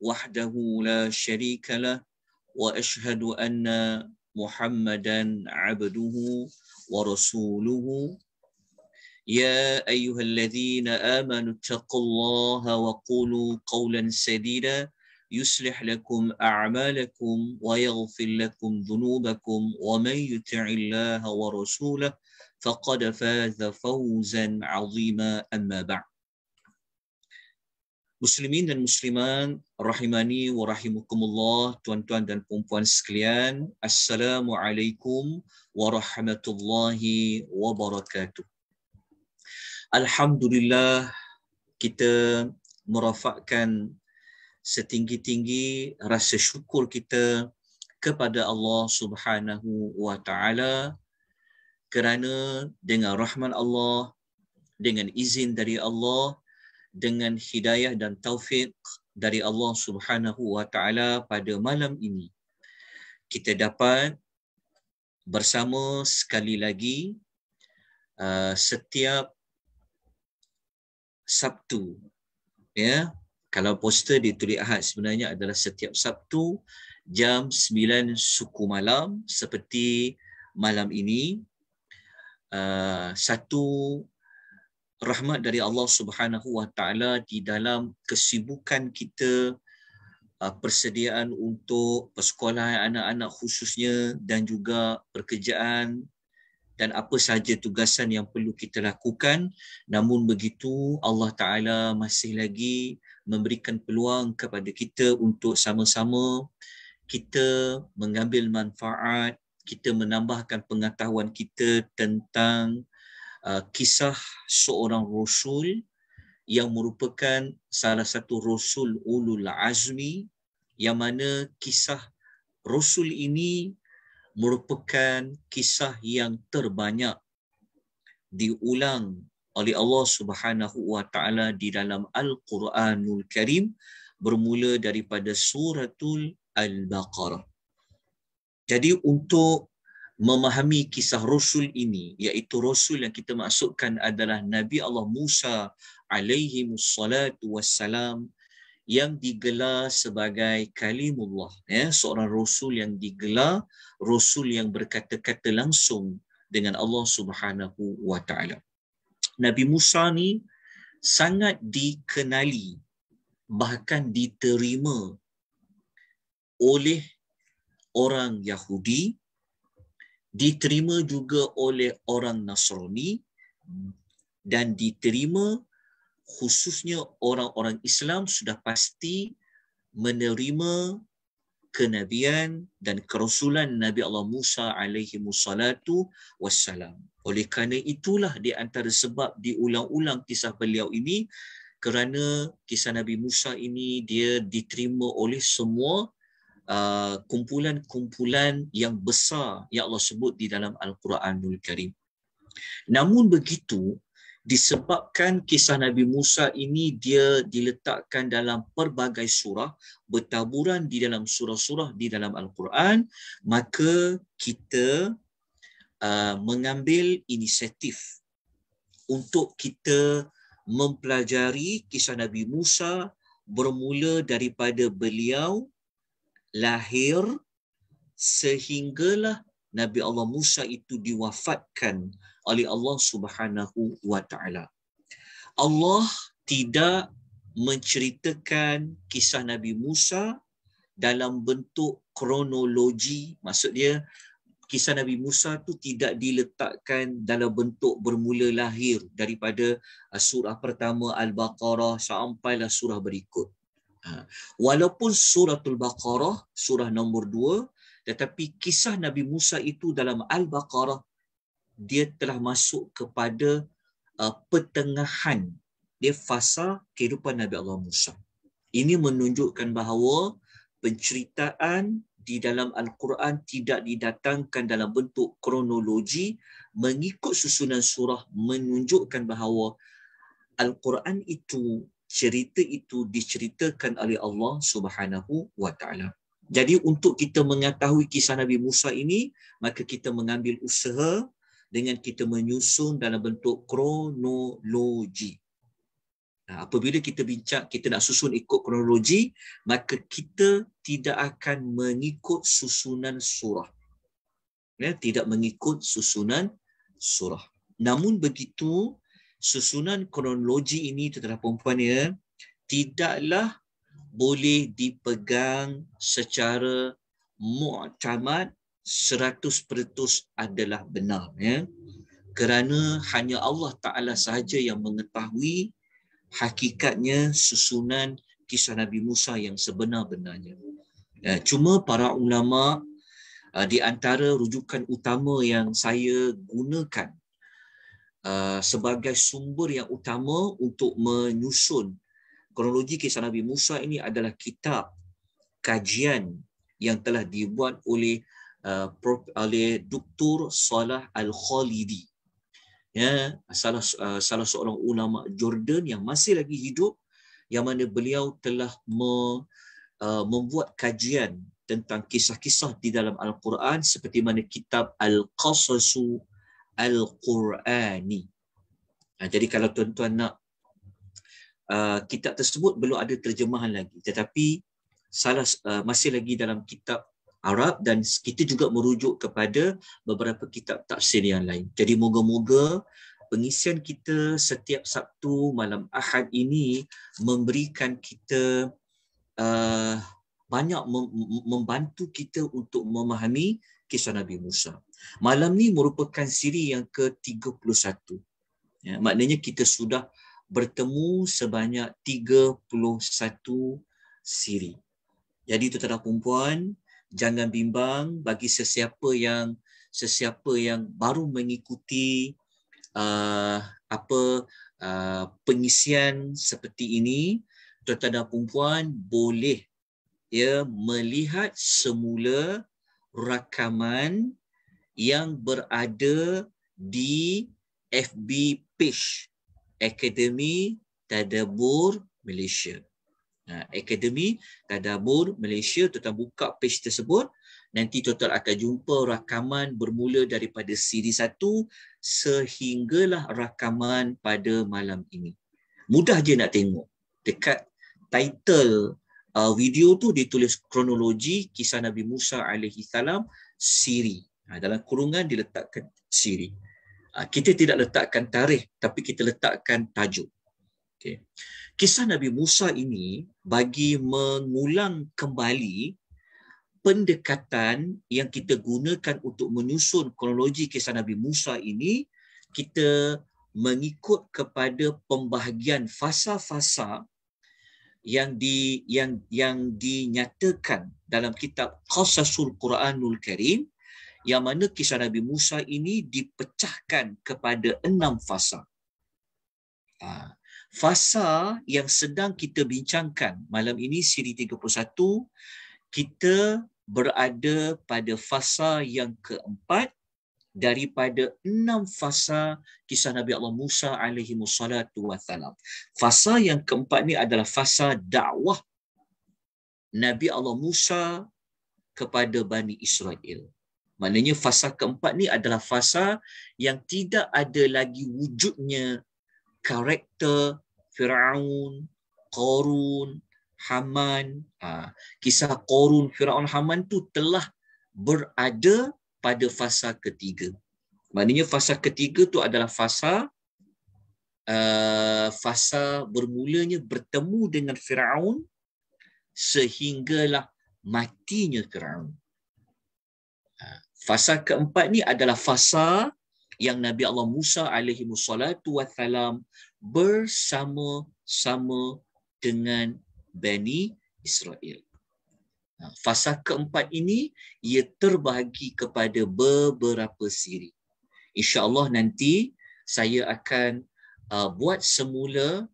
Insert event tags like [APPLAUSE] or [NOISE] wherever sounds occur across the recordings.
وحده لا شريك له واشهد ان محمدا عبده ورسوله يا ايها الذين امنوا اتقوا الله وقولوا قولا سديدا يصلح لكم اعمالكم ويغفر لكم ذنوبكم ومن يطع الله ورسوله فقد فاز فوزا عظيما اما بعد Muslimin dan Musliman, Rahimani wa Rahimukumullah, Tuan-tuan dan Puan-Puan sekalian, Assalamualaikum warahmatullahi wabarakatuh. Alhamdulillah, kita merafakkan setinggi-tinggi rasa syukur kita kepada Allah Subhanahu wa taala kerana dengan rahmat Allah dengan izin dari Allah dengan hidayah dan taufik dari Allah Subhanahu wa taala pada malam ini. Kita dapat bersama sekali lagi uh, setiap Sabtu ya kalau poster ditulis Ahad sebenarnya adalah setiap Sabtu jam 9 suku malam seperti malam ini uh, satu rahmat dari Allah Subhanahu Wa Taala di dalam kesibukan kita uh, persediaan untuk persekolahan anak-anak khususnya dan juga pekerjaan dan apa sahaja tugasan yang perlu kita lakukan namun begitu Allah Taala masih lagi memberikan peluang kepada kita untuk sama-sama kita mengambil manfaat kita menambahkan pengetahuan kita tentang Uh, kisah seorang rasul yang merupakan salah satu rasul ulul azmi yang mana kisah rasul ini merupakan kisah yang terbanyak diulang oleh Allah Subhanahu wa taala di dalam Al-Quranul Karim bermula daripada suratul Al-Baqarah. Jadi untuk memahami kisah rasul ini iaitu rasul yang kita maksudkan adalah Nabi Allah Musa alaihi musallatu wassalam yang digelar sebagai kalimullah ya seorang rasul yang digelar rasul yang berkata-kata langsung dengan Allah Subhanahu wa taala Nabi Musa ni sangat dikenali bahkan diterima oleh orang Yahudi diterima juga oleh orang Nasrani dan diterima khususnya orang-orang Islam sudah pasti menerima kenabian dan kerasulan Nabi Allah Musa alaihi musallatu wassalam. Oleh kerana itulah di antara sebab diulang-ulang kisah beliau ini kerana kisah Nabi Musa ini dia diterima oleh semua Uh, kumpulan-kumpulan yang besar yang Allah sebut di dalam Al-Quranul Karim. Namun begitu, disebabkan kisah Nabi Musa ini dia diletakkan dalam pelbagai surah, bertaburan di dalam surah-surah di dalam Al-Quran, maka kita uh, mengambil inisiatif untuk kita mempelajari kisah Nabi Musa bermula daripada beliau lahir sehinggalah Nabi Allah Musa itu diwafatkan oleh Allah Subhanahu wa taala. Allah tidak menceritakan kisah Nabi Musa dalam bentuk kronologi, maksud dia kisah Nabi Musa tu tidak diletakkan dalam bentuk bermula lahir daripada uh, surah pertama Al-Baqarah sampailah surah berikut. Ha. Walaupun surah al Baqarah surah nombor dua, tetapi kisah Nabi Musa itu dalam Al-Baqarah dia telah masuk kepada uh, pertengahan dia fasa kehidupan Nabi Allah Musa. Ini menunjukkan bahawa penceritaan di dalam Al-Quran tidak didatangkan dalam bentuk kronologi mengikut susunan surah menunjukkan bahawa Al-Quran itu cerita itu diceritakan oleh Allah Subhanahu wa taala. Jadi untuk kita mengetahui kisah Nabi Musa ini, maka kita mengambil usaha dengan kita menyusun dalam bentuk kronologi. Apabila kita bincang, kita nak susun ikut kronologi, maka kita tidak akan mengikut susunan surah. Ya, tidak mengikut susunan surah. Namun begitu, susunan kronologi ini tuan-tuan puan-puan ya tidaklah boleh dipegang secara mu'tamad 100% adalah benar ya kerana hanya Allah Taala sahaja yang mengetahui hakikatnya susunan kisah Nabi Musa yang sebenar-benarnya. Ya, cuma para ulama uh, di antara rujukan utama yang saya gunakan Uh, sebagai sumber yang utama untuk menyusun kronologi kisah Nabi Musa ini adalah kitab kajian yang telah dibuat oleh uh, oleh Dr. Salah Al-Khalidi. Ya, salah uh, salah seorang ulama Jordan yang masih lagi hidup yang mana beliau telah me, uh, membuat kajian tentang kisah-kisah di dalam Al-Quran seperti mana kitab Al-Qasasu al-Qurani. Ha, jadi kalau tuan-tuan nak uh, kitab tersebut belum ada terjemahan lagi tetapi salah uh, masih lagi dalam kitab Arab dan kita juga merujuk kepada beberapa kitab tafsir yang lain. Jadi moga-moga pengisian kita setiap Sabtu malam Ahad ini memberikan kita uh, banyak mem- membantu kita untuk memahami kisah Nabi Musa. Malam ni merupakan siri yang ke-31. Ya, maknanya kita sudah bertemu sebanyak 31 siri. Jadi tuan-tuan dan puan, jangan bimbang bagi sesiapa yang sesiapa yang baru mengikuti uh, apa uh, pengisian seperti ini, tuan-tuan dan puan boleh ya melihat semula rakaman yang berada di FB page Akademi Tadabur Malaysia. Akademi ha, Tadabur Malaysia, tuan buka page tersebut, nanti tuan akan jumpa rakaman bermula daripada siri 1 sehinggalah rakaman pada malam ini. Mudah je nak tengok. Dekat title uh, video tu dia tulis kronologi kisah Nabi Musa alaihi salam siri. Ha, dalam kurungan diletakkan siri. Ha, kita tidak letakkan tarikh tapi kita letakkan tajuk. Okay. Kisah Nabi Musa ini bagi mengulang kembali pendekatan yang kita gunakan untuk menyusun kronologi kisah Nabi Musa ini kita mengikut kepada pembahagian fasa-fasa yang di yang yang dinyatakan dalam kitab Qasasul Quranul Karim yang mana kisah Nabi Musa ini dipecahkan kepada enam fasa. Ha. Fasa yang sedang kita bincangkan malam ini siri 31 kita berada pada fasa yang keempat daripada enam fasa kisah Nabi Allah Musa alaihi musallatu wassalam. Fasa yang keempat ni adalah fasa dakwah Nabi Allah Musa kepada Bani Israel. Maknanya fasa keempat ni adalah fasa yang tidak ada lagi wujudnya karakter Firaun, Qarun, Haman. Ha, kisah Qarun, Firaun, Haman tu telah berada pada fasa ketiga. Maknanya fasa ketiga tu adalah fasa uh, fasa bermulanya bertemu dengan Firaun sehinggalah matinya Firaun. Uh, fasa keempat ni adalah fasa yang Nabi Allah Musa alaihi wassalatu wassalam bersama-sama dengan Bani Israel. Fasa keempat ini ia terbahagi kepada beberapa siri. Insya Allah nanti saya akan uh, buat semula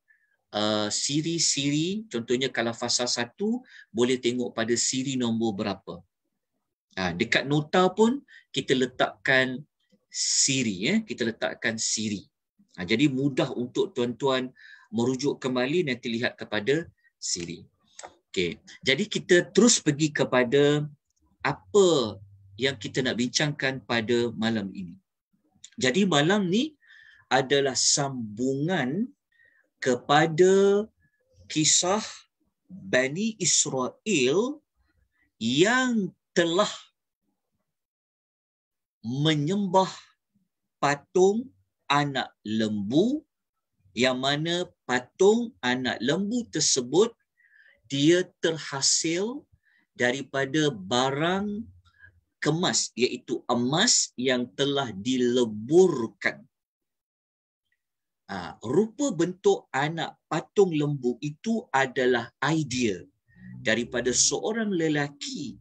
uh, siri-siri. Contohnya kalau fasa satu boleh tengok pada siri nombor berapa. Uh, dekat nota pun kita letakkan siri. Eh? Kita letakkan siri. Uh, jadi mudah untuk tuan-tuan merujuk kembali nanti lihat kepada siri. Okey. Jadi kita terus pergi kepada apa yang kita nak bincangkan pada malam ini. Jadi malam ni adalah sambungan kepada kisah Bani Israel yang telah menyembah patung anak lembu yang mana patung anak lembu tersebut dia terhasil daripada barang kemas iaitu emas yang telah dileburkan. Uh, rupa bentuk anak patung lembu itu adalah idea daripada seorang lelaki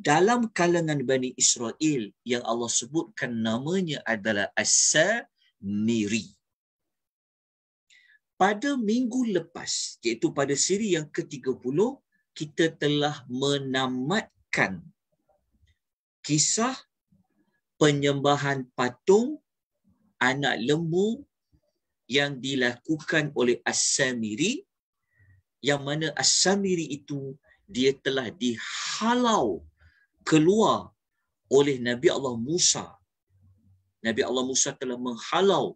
dalam kalangan Bani Israel yang Allah sebutkan namanya adalah As-Saniri pada minggu lepas iaitu pada siri yang ke-30 kita telah menamatkan kisah penyembahan patung anak lembu yang dilakukan oleh As-Samiri yang mana As-Samiri itu dia telah dihalau keluar oleh Nabi Allah Musa. Nabi Allah Musa telah menghalau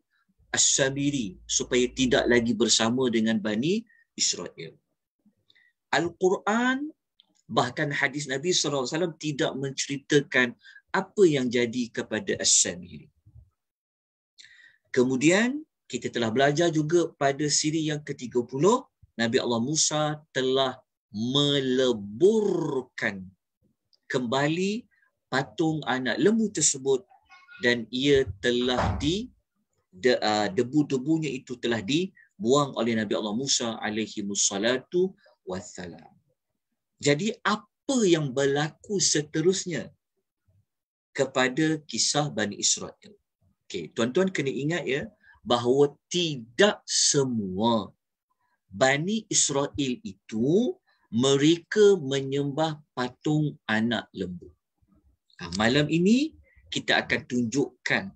As-Samiri supaya tidak lagi bersama dengan Bani Israel. Al-Quran bahkan hadis Nabi Sallallahu Alaihi Wasallam tidak menceritakan apa yang jadi kepada As-Samiri. Kemudian kita telah belajar juga pada siri yang ke-30 Nabi Allah Musa telah meleburkan kembali patung anak lembu tersebut dan ia telah di de, uh, debu-debunya itu telah dibuang oleh Nabi Allah Musa alaihi musallatu wassalam. Jadi apa yang berlaku seterusnya kepada kisah Bani Israel? Okey, tuan-tuan kena ingat ya bahawa tidak semua Bani Israel itu mereka menyembah patung anak lembu. Ah, malam ini kita akan tunjukkan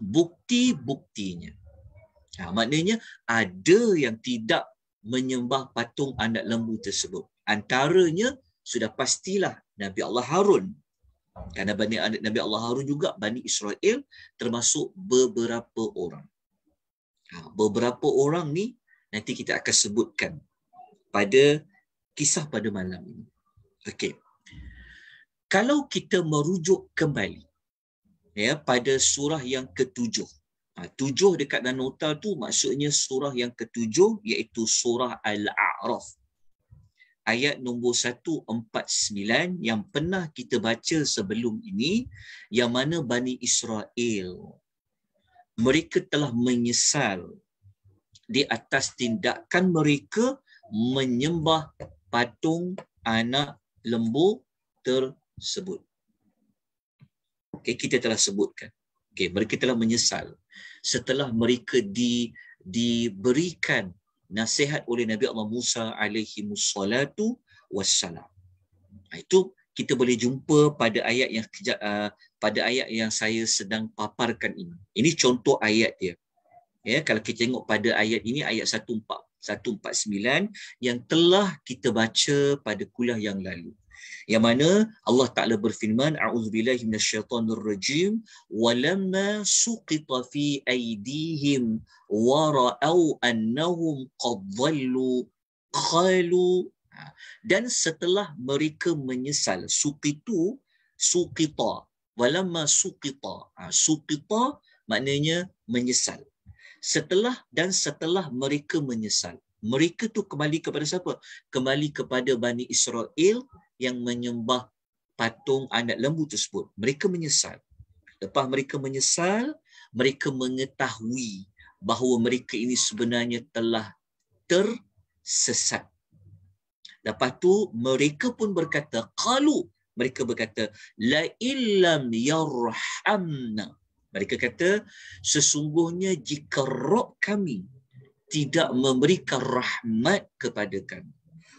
bukti-buktinya. Ha, maknanya ada yang tidak menyembah patung anak lembu tersebut. Antaranya sudah pastilah Nabi Allah Harun. Karena Bani anak Nabi Allah Harun juga Bani Israel termasuk beberapa orang. Ha, beberapa orang ni nanti kita akan sebutkan pada kisah pada malam ini. Okey. Kalau kita merujuk kembali ya pada surah yang ketujuh. Ha, tujuh dekat dalam nota tu maksudnya surah yang ketujuh iaitu surah Al-A'raf. Ayat nombor 149 yang pernah kita baca sebelum ini yang mana Bani Israel mereka telah menyesal di atas tindakan mereka menyembah patung anak lembu tersebut okay, kita telah sebutkan okay, mereka telah menyesal setelah mereka di diberikan nasihat oleh Nabi Allah Musa alaihi musallatu wassalam ha, itu kita boleh jumpa pada ayat yang ah, pada ayat yang saya sedang paparkan ini. Ini contoh ayat dia. Ya, kalau kita tengok pada ayat ini ayat 14 149 yang telah kita baca pada kuliah yang lalu yang mana Allah Taala berfirman a'udzubillahi minasyaitonir rajim walamma suqita fi aydihim wa ra'au annahum qad dhallu qalu ha, dan setelah mereka menyesal suqitu suqita walamma suqita ha, suqita maknanya menyesal setelah dan setelah mereka menyesal mereka tu kembali kepada siapa kembali kepada bani Israel yang menyembah patung anak lembu tersebut. Mereka menyesal. Lepas mereka menyesal, mereka mengetahui bahawa mereka ini sebenarnya telah tersesat. Lepas tu mereka pun berkata, kalau mereka berkata, la illam yarhamna. Mereka kata, sesungguhnya jika Rob kami tidak memberikan rahmat kepada kami.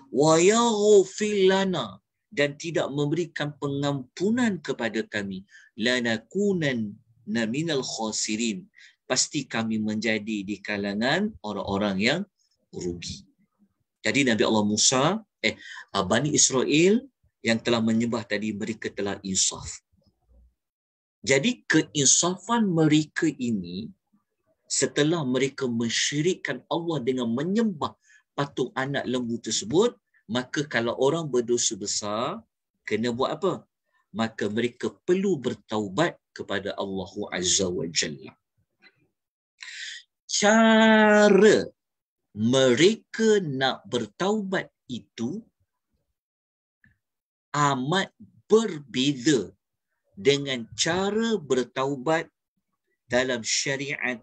Wa yaghfilana dan tidak memberikan pengampunan kepada kami lanakunan na minal khasirin pasti kami menjadi di kalangan orang-orang yang rugi jadi Nabi Allah Musa eh ah, Bani Israel yang telah menyembah tadi mereka telah insaf jadi keinsafan mereka ini setelah mereka mensyirikkan Allah dengan menyembah patung anak lembu tersebut maka kalau orang berdosa besar kena buat apa maka mereka perlu bertaubat kepada Allah Azza wa Jalla cara mereka nak bertaubat itu amat berbeza dengan cara bertaubat dalam syariat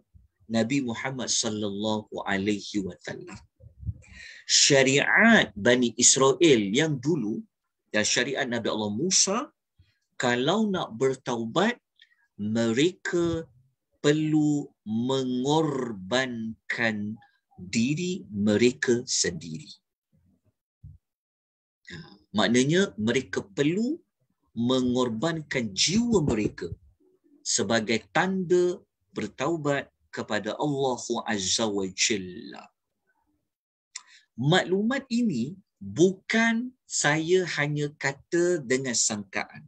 Nabi Muhammad sallallahu alaihi wasallam syariat Bani Israel yang dulu, yang syariat Nabi Allah Musa, kalau nak bertaubat, mereka perlu mengorbankan diri mereka sendiri. Ha, maknanya mereka perlu mengorbankan jiwa mereka sebagai tanda bertaubat kepada Allah Azza wa Jalla maklumat ini bukan saya hanya kata dengan sangkaan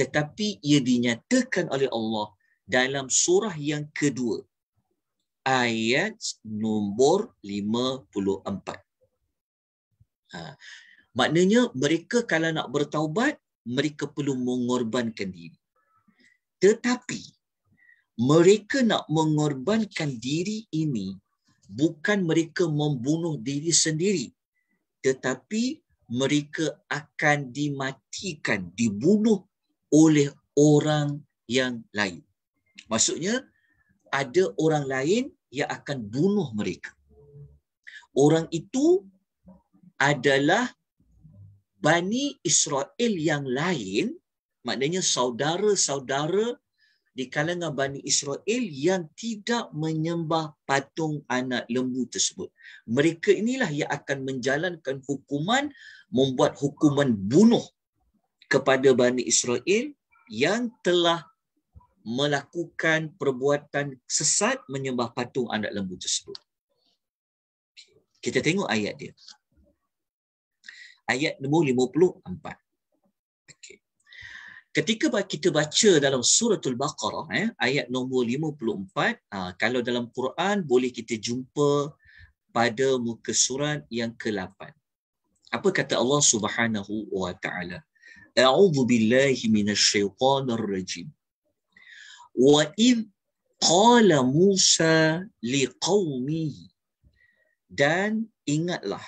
tetapi ia dinyatakan oleh Allah dalam surah yang kedua ayat nombor 54 ha maknanya mereka kalau nak bertaubat mereka perlu mengorbankan diri tetapi mereka nak mengorbankan diri ini bukan mereka membunuh diri sendiri tetapi mereka akan dimatikan dibunuh oleh orang yang lain maksudnya ada orang lain yang akan bunuh mereka orang itu adalah bani Israel yang lain maknanya saudara-saudara di kalangan Bani Israel yang tidak menyembah patung anak lembu tersebut. Mereka inilah yang akan menjalankan hukuman, membuat hukuman bunuh kepada Bani Israel yang telah melakukan perbuatan sesat menyembah patung anak lembu tersebut. Kita tengok ayat dia. Ayat nombor 54 ketika kita baca dalam suratul baqarah eh ayat nombor 54 ah, kalau dalam Quran boleh kita jumpa pada muka surat yang ke-8 apa kata Allah Subhanahu wa taala a'udzu billahi minasyaitonir rajim wa id qala Musa liqaumihi dan ingatlah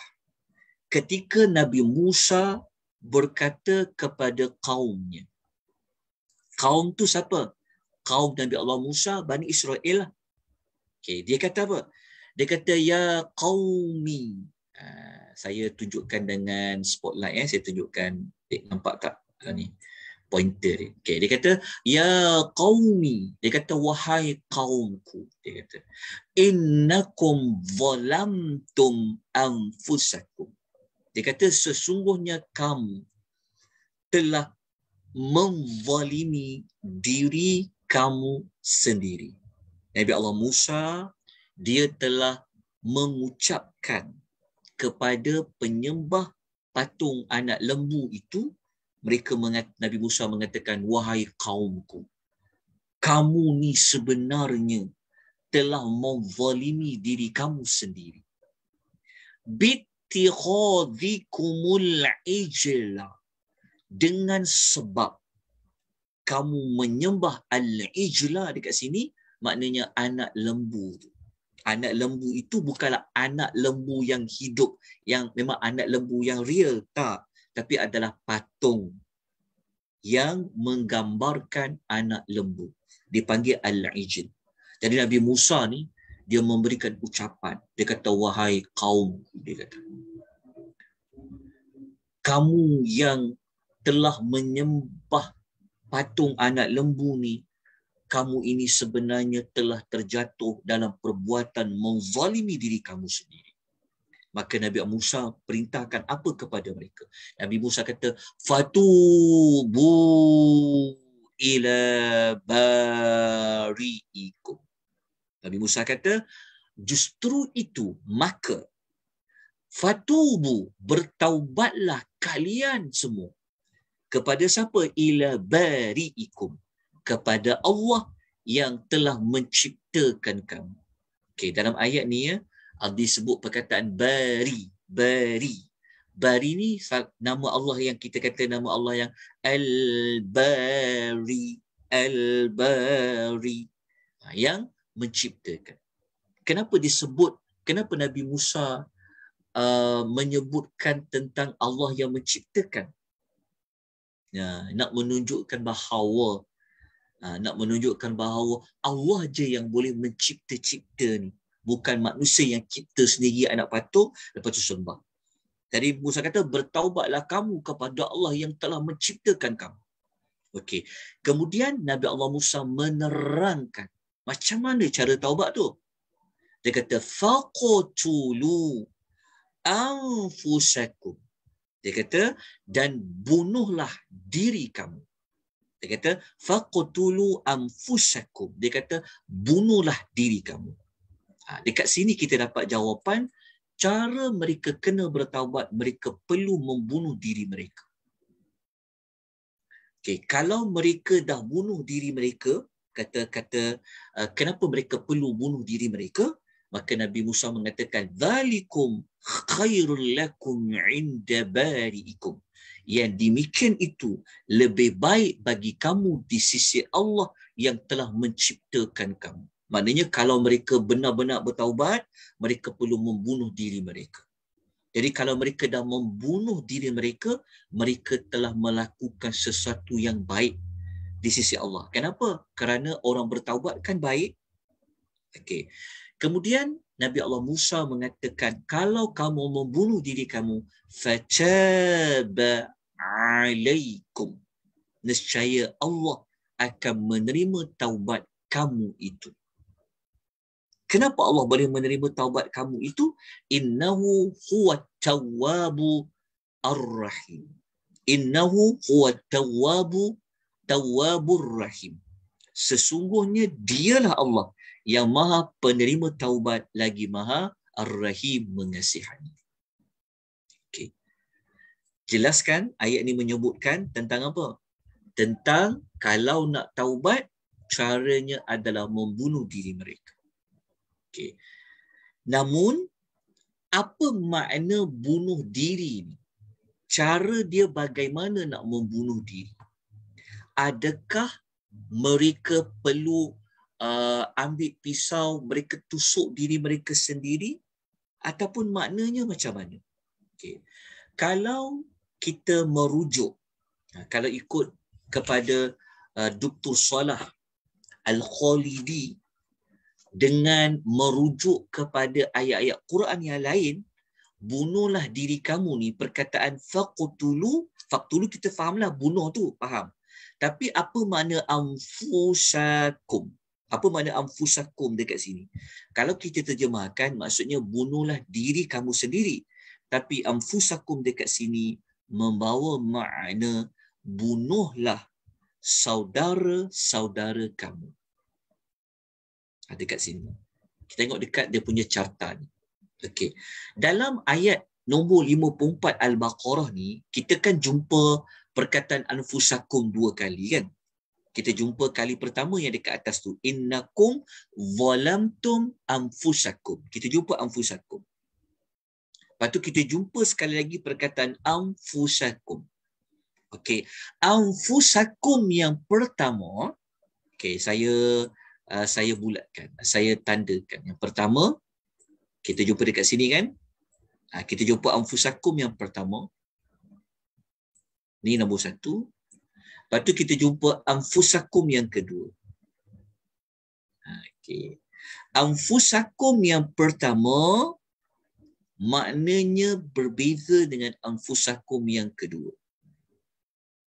ketika Nabi Musa berkata kepada kaumnya Kaum tu siapa? Kaum Nabi Allah Musa, Bani Israel lah. Okay, dia kata apa? Dia kata, Ya Qawmi. Uh, ha, saya tunjukkan dengan spotlight ya. Eh. Saya tunjukkan, eh, nampak tak? Uh, ni pointer dia. Okay, dia kata, Ya Qawmi. Dia kata, Wahai Qawmku. Dia kata, Innakum zalamtum anfusakum. Dia kata, sesungguhnya kamu telah menzalimi diri kamu sendiri. Nabi Allah Musa dia telah mengucapkan kepada penyembah patung anak lembu itu mereka mengat, Nabi Musa mengatakan wahai kaumku kamu ni sebenarnya telah menzalimi diri kamu sendiri bittikhadhikumul ijla dengan sebab kamu menyembah al-ijla dekat sini maknanya anak lembu tu anak lembu itu bukanlah anak lembu yang hidup yang memang anak lembu yang real tak tapi adalah patung yang menggambarkan anak lembu dipanggil al-ijl jadi Nabi Musa ni dia memberikan ucapan dia kata wahai kaum dia kata kamu yang telah menyembah patung anak lembu ni kamu ini sebenarnya telah terjatuh dalam perbuatan menzalimi diri kamu sendiri maka Nabi Musa perintahkan apa kepada mereka Nabi Musa kata fatubu ila bariikum Nabi Musa kata justru itu maka fatubu bertaubatlah kalian semua kepada siapa ila bariikum kepada Allah yang telah menciptakan kamu okey dalam ayat ni ya ah, sebut perkataan bari bari bari ni nama Allah yang kita kata nama Allah yang al-bari al-bari ah, yang menciptakan kenapa disebut kenapa Nabi Musa uh, menyebutkan tentang Allah yang menciptakan ya, nak menunjukkan bahawa ha, nak menunjukkan bahawa Allah je yang boleh mencipta-cipta ni bukan manusia yang kita sendiri anak patuh lepas tu sembah tadi Musa kata bertaubatlah kamu kepada Allah yang telah menciptakan kamu okey kemudian Nabi Allah Musa menerangkan macam mana cara taubat tu dia kata faqatulu anfusakum dia kata dan bunuhlah diri kamu. Dia kata faqtulu anfusakum. Dia kata bunuhlah diri kamu. Ha, dekat sini kita dapat jawapan cara mereka kena bertaubat, mereka perlu membunuh diri mereka. Okay, kalau mereka dah bunuh diri mereka, kata kata uh, kenapa mereka perlu bunuh diri mereka? maka Nabi Musa mengatakan zalikum khairul lakum inda bari'ikum yang demikian itu lebih baik bagi kamu di sisi Allah yang telah menciptakan kamu maknanya kalau mereka benar-benar bertaubat mereka perlu membunuh diri mereka jadi kalau mereka dah membunuh diri mereka mereka telah melakukan sesuatu yang baik di sisi Allah kenapa kerana orang bertaubat kan baik okey Kemudian Nabi Allah Musa mengatakan, kalau kamu membunuh diri kamu, fataba alaikum. Nescaya Allah akan menerima taubat kamu itu. Kenapa Allah boleh menerima taubat kamu itu? Innahu huwa tawwabu ar-rahim. Innahu huwa tawwabu tawwabur rahim. Sesungguhnya dialah Allah yang maha penerima taubat lagi maha ar-rahim mengasihani. Okay. Jelaskan ayat ini menyebutkan tentang apa? Tentang kalau nak taubat, caranya adalah membunuh diri mereka. Okay. Namun, apa makna bunuh diri ini? Cara dia bagaimana nak membunuh diri? Adakah mereka perlu uh, ambil pisau mereka tusuk diri mereka sendiri ataupun maknanya macam mana okey kalau kita merujuk ha, kalau ikut kepada uh, doktor Salah Al-Khalidi dengan merujuk kepada ayat-ayat Quran yang lain bunuhlah diri kamu ni perkataan faqtulu faqtulu kita fahamlah bunuh tu faham tapi apa makna anfusakum apa makna amfusakum dekat sini? Kalau kita terjemahkan maksudnya bunuhlah diri kamu sendiri. Tapi amfusakum dekat sini membawa makna bunuhlah saudara-saudara kamu. Ada ha, Dekat sini. Kita tengok dekat dia punya carta ni. Okay. Dalam ayat nombor 54 Al-Baqarah ni, kita kan jumpa perkataan anfusakum dua kali kan? kita jumpa kali pertama yang dekat atas tu innakum zalamtum anfusakum kita jumpa anfusakum lepas tu kita jumpa sekali lagi perkataan anfusakum okey anfusakum yang pertama okey saya uh, saya bulatkan saya tandakan yang pertama kita jumpa dekat sini kan uh, kita jumpa anfusakum yang pertama ni nombor satu Lepas tu kita jumpa anfusakum yang kedua. Ha, okay. Anfusakum yang pertama maknanya berbeza dengan anfusakum yang kedua.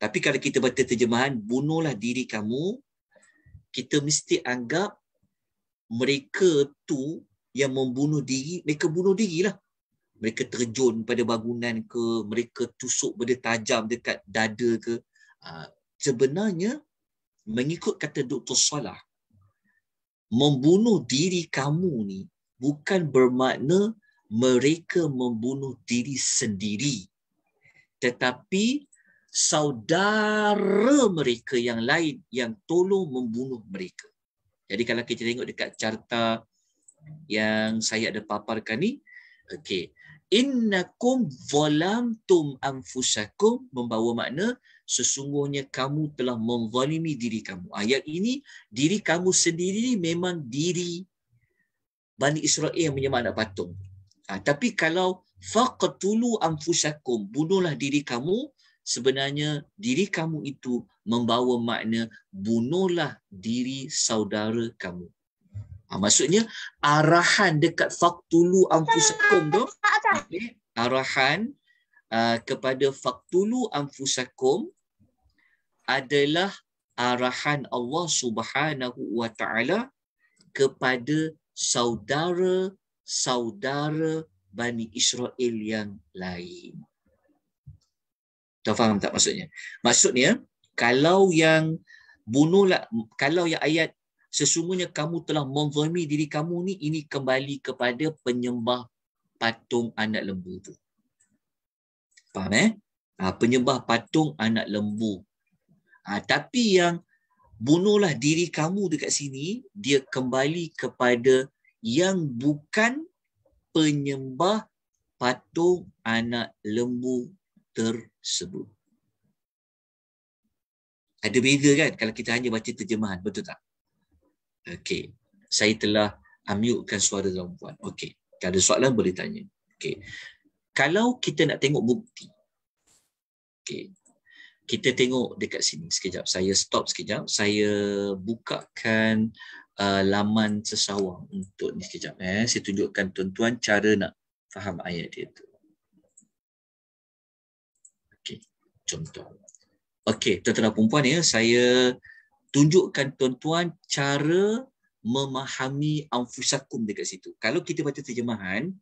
Tapi kalau kita baca terjemahan, bunuhlah diri kamu, kita mesti anggap mereka tu yang membunuh diri, mereka bunuh dirilah. Mereka terjun pada bangunan ke, mereka tusuk benda tajam dekat dada ke. Ha, sebenarnya mengikut kata Dr. Salah, membunuh diri kamu ni bukan bermakna mereka membunuh diri sendiri. Tetapi saudara mereka yang lain yang tolong membunuh mereka. Jadi kalau kita tengok dekat carta yang saya ada paparkan ni, okey. Innakum zalamtum anfusakum membawa makna sesungguhnya kamu telah menzalimi diri kamu. Ayat ini, diri kamu sendiri memang diri Bani Israel yang menyembah anak patung. Ha, tapi kalau faqtulu anfusakum, bunuhlah diri kamu, sebenarnya diri kamu itu membawa makna bunuhlah diri saudara kamu. Ha, maksudnya arahan dekat faqtulu anfusakum tu, [LAUGHS] arahan uh, kepada faqtulu amfusakum adalah arahan Allah Subhanahu wa taala kepada saudara-saudara Bani Israel yang lain. Tahu faham tak maksudnya? Maksudnya kalau yang bunuhlah kalau yang ayat sesungguhnya kamu telah menzalimi diri kamu ni ini kembali kepada penyembah patung anak lembu tu. Faham eh? Ha, penyembah patung anak lembu Ha, tapi yang bunuhlah diri kamu dekat sini, dia kembali kepada yang bukan penyembah patung anak lembu tersebut. Ada beza kan kalau kita hanya baca terjemahan, betul tak? Okey, saya telah amiukkan suara dalam puan. Okey, kalau ada soalan boleh tanya. Okey, kalau kita nak tengok bukti, okay kita tengok dekat sini sekejap. Saya stop sekejap. Saya bukakan uh, laman sesawang untuk ni sekejap. Eh. Saya tunjukkan tuan-tuan cara nak faham ayat dia tu. Okey, contoh. Okey, tuan-tuan dan puan-puan ya, saya tunjukkan tuan-tuan cara memahami anfusakum dekat situ. Kalau kita baca terjemahan,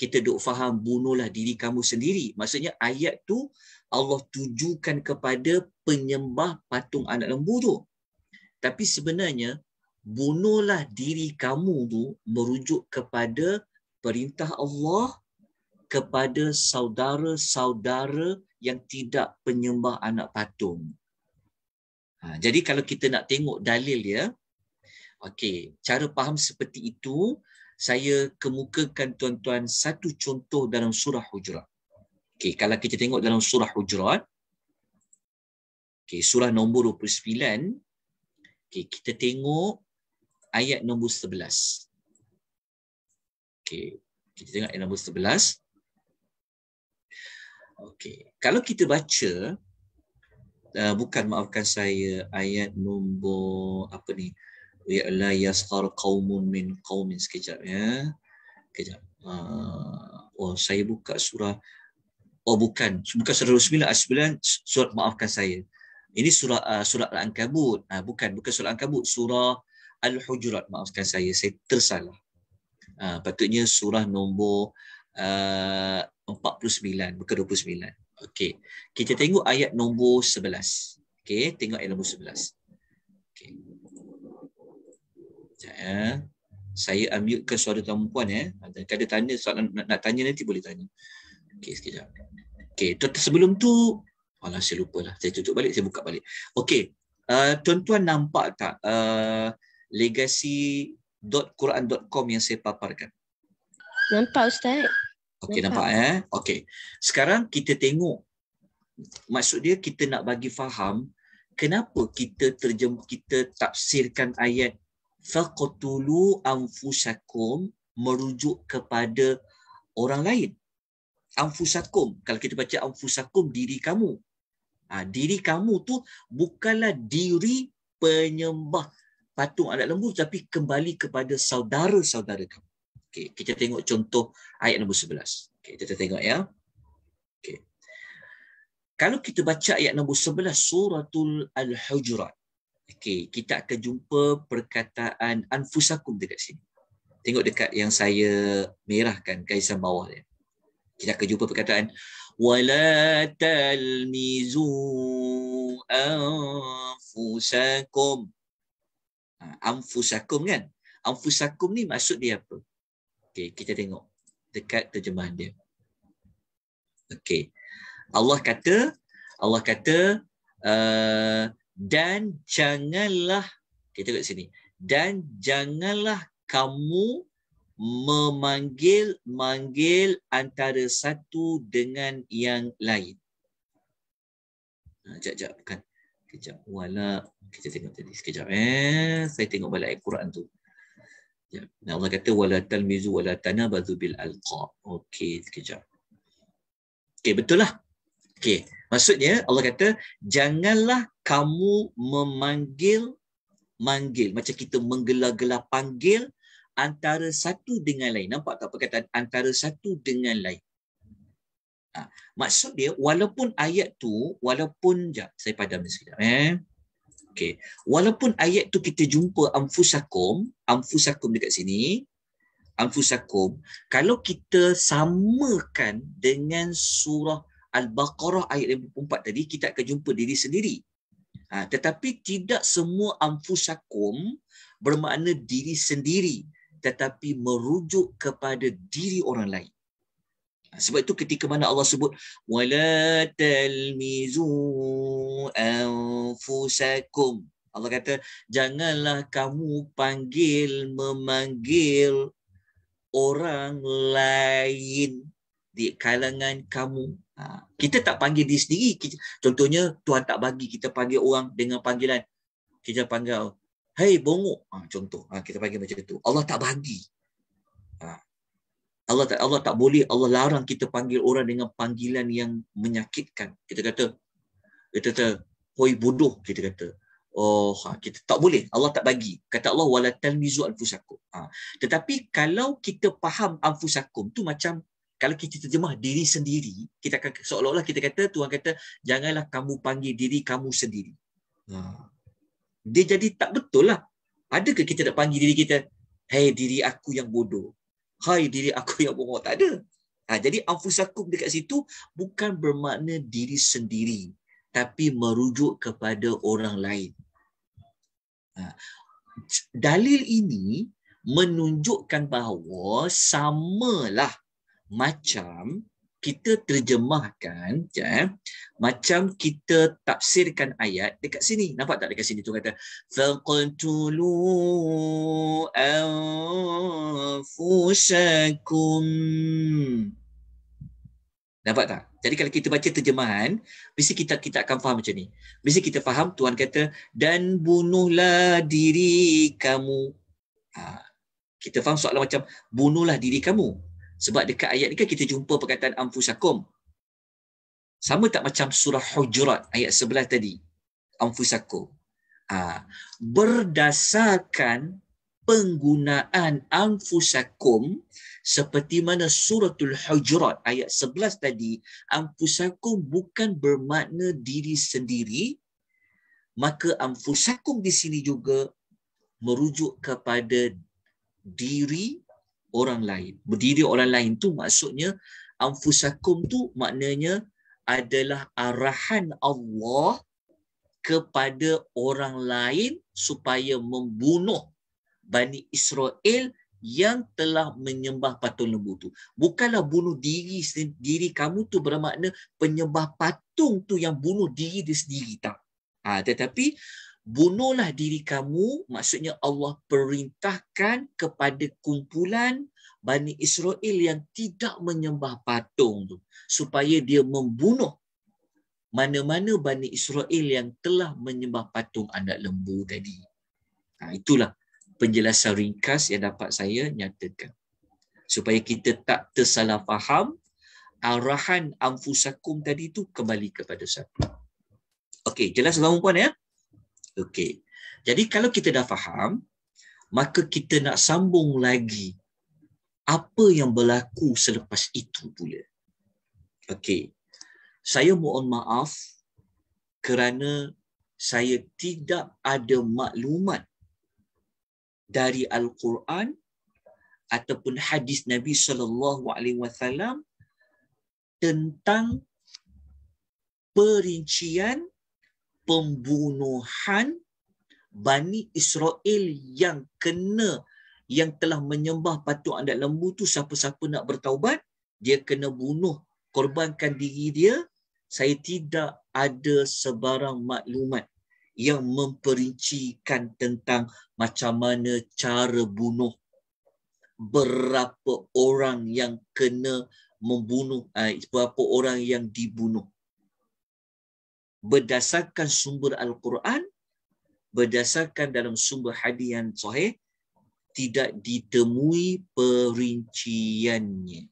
kita dok faham bunuhlah diri kamu sendiri. Maksudnya ayat tu Allah tujukan kepada penyembah patung anak lembu tu. Tapi sebenarnya bunuhlah diri kamu tu merujuk kepada perintah Allah kepada saudara-saudara yang tidak penyembah anak patung. Ha, jadi kalau kita nak tengok dalil dia, okey, cara faham seperti itu saya kemukakan tuan-tuan satu contoh dalam surah hujurat. Okey, kalau kita tengok dalam surah Hujurat, okey, surah nombor 29, okey, kita tengok ayat nombor 11. Okey, kita tengok ayat nombor 11. Okey, kalau kita baca uh, bukan maafkan saya ayat nombor apa ni? Ya la yasqar qaumun min qaumin sekejap ya. sekejap. Uh, oh, saya buka surah Oh bukan, bukan surah 29 ayat 9 surah maafkan saya. Ini surah uh, surah Al-Ankabut. Uh, bukan bukan surah Al-Ankabut, surah Al-Hujurat maafkan saya, saya tersalah. Uh, patutnya surah nombor uh, 49 bukan 29. Okey. Kita tengok ayat nombor 11. Okey, tengok ayat nombor 11. Okey. Ya. Saya ambil ke suara tuan puan ya. Ada ada tanya soalan nak, nak tanya nanti boleh tanya. Okey, sekejap. Okey, sebelum tu, alah saya lupa lah. Saya tutup balik, saya buka balik. Okey, uh, tuan-tuan nampak tak uh, legacy.quran.com yang saya paparkan? Nampak Ustaz. Okey, nampak. nampak eh. Okey, sekarang kita tengok. Maksud dia kita nak bagi faham kenapa kita terjem kita tafsirkan ayat faqtulu anfusakum merujuk kepada orang lain Amfusakum. kalau kita baca Amfusakum diri kamu ha, diri kamu tu bukanlah diri penyembah patung anak lembu tapi kembali kepada saudara-saudara kamu okey kita tengok contoh ayat nombor 11 Okay, kita tengok ya Okay, kalau kita baca ayat nombor 11 suratul al-hujurat Okay, kita akan jumpa perkataan Amfusakum dekat sini tengok dekat yang saya merahkan kaisan bawah dia kita akan jumpa perkataan wala talmizu anfusakum ha, anfusakum kan anfusakum ni maksud dia apa okey kita tengok dekat terjemahan dia okey Allah kata Allah kata uh, dan janganlah kita kat sini dan janganlah kamu memanggil-manggil antara satu dengan yang lain. Sekejap-sekejap, ha, bukan. Sekejap, wala. Kita tengok tadi. Sekejap, eh. Saya tengok balik Al-Quran tu. Ya. Nah, Allah kata, wala talmizu wala tanabazu bil alqa. Okey, sekejap. Okey, betul lah. Okey, maksudnya Allah kata, janganlah kamu memanggil manggil macam kita menggelar-gelar panggil antara satu dengan lain. Nampak tak perkataan antara satu dengan lain? Ha, maksud dia walaupun ayat tu walaupun jap saya padam sekejap eh. Okey. Walaupun ayat tu kita jumpa amfusakum, amfusakum dekat sini, amfusakum, kalau kita samakan dengan surah Al-Baqarah ayat 54 tadi, kita akan jumpa diri sendiri. Ha, tetapi tidak semua amfusakum bermakna diri sendiri tetapi merujuk kepada diri orang lain. Ha, sebab itu ketika mana Allah sebut wala talmizu anfusakum. Allah kata janganlah kamu panggil memanggil orang lain di kalangan kamu. Ha, kita tak panggil diri sendiri. Contohnya Tuhan tak bagi kita panggil orang dengan panggilan kita panggil Hei bongok. Ha, contoh. Ha, kita panggil macam itu. Allah tak bagi. Ha. Allah tak Allah tak boleh. Allah larang kita panggil orang dengan panggilan yang menyakitkan. Kita kata. Kita kata. Hoi bodoh. Kita kata. Oh, ha, kita tak boleh. Allah tak bagi. Kata Allah wala talmizu anfusakum. Ha. Tetapi kalau kita faham anfusakum tu macam kalau kita terjemah diri sendiri, kita akan seolah-olah kita kata Tuhan kata janganlah kamu panggil diri kamu sendiri. Ha dia jadi tak betul lah. Adakah kita nak panggil diri kita, hai hey, diri aku yang bodoh. Hai diri aku yang bohong. Tak ada. Ha, jadi anfusakum dekat situ bukan bermakna diri sendiri. Tapi merujuk kepada orang lain. Ha. Dalil ini menunjukkan bahawa samalah macam kita terjemahkan ya, macam kita tafsirkan ayat dekat sini nampak tak dekat sini tu kata faqtulu anfusakum nampak tak jadi kalau kita baca terjemahan mesti kita kita akan faham macam ni mesti kita faham tuan kata dan bunuhlah diri kamu ha, kita faham soalan macam bunuhlah diri kamu sebab dekat ayat ni kan kita jumpa perkataan amfusakum Sama tak macam surah Hujurat ayat sebelah tadi. amfusakum. Aa, ah, berdasarkan penggunaan amfusakum seperti mana suratul Hujurat ayat 11 tadi, amfusakum bukan bermakna diri sendiri, maka amfusakum di sini juga merujuk kepada diri orang lain. Berdiri orang lain tu maksudnya anfusakum tu maknanya adalah arahan Allah kepada orang lain supaya membunuh Bani Israel yang telah menyembah patung lembu tu. Bukanlah bunuh diri sendiri kamu tu bermakna penyembah patung tu yang bunuh diri dia sendiri tak. Ha, tetapi bunuhlah diri kamu maksudnya Allah perintahkan kepada kumpulan Bani Israel yang tidak menyembah patung tu supaya dia membunuh mana-mana Bani Israel yang telah menyembah patung anak lembu tadi. Ha, itulah penjelasan ringkas yang dapat saya nyatakan. Supaya kita tak tersalah faham arahan amfusakum tadi tu kembali kepada satu. Okey, jelas tuan-tuan ya? Okey. Jadi kalau kita dah faham, maka kita nak sambung lagi apa yang berlaku selepas itu pula. Okey. Saya mohon maaf kerana saya tidak ada maklumat dari al-Quran ataupun hadis Nabi sallallahu alaihi wasallam tentang perincian pembunuhan Bani Israel yang kena yang telah menyembah patung anak lembu tu siapa-siapa nak bertaubat dia kena bunuh korbankan diri dia saya tidak ada sebarang maklumat yang memperincikan tentang macam mana cara bunuh berapa orang yang kena membunuh eh, berapa orang yang dibunuh berdasarkan sumber Al-Quran, berdasarkan dalam sumber hadis yang sahih, tidak ditemui perinciannya.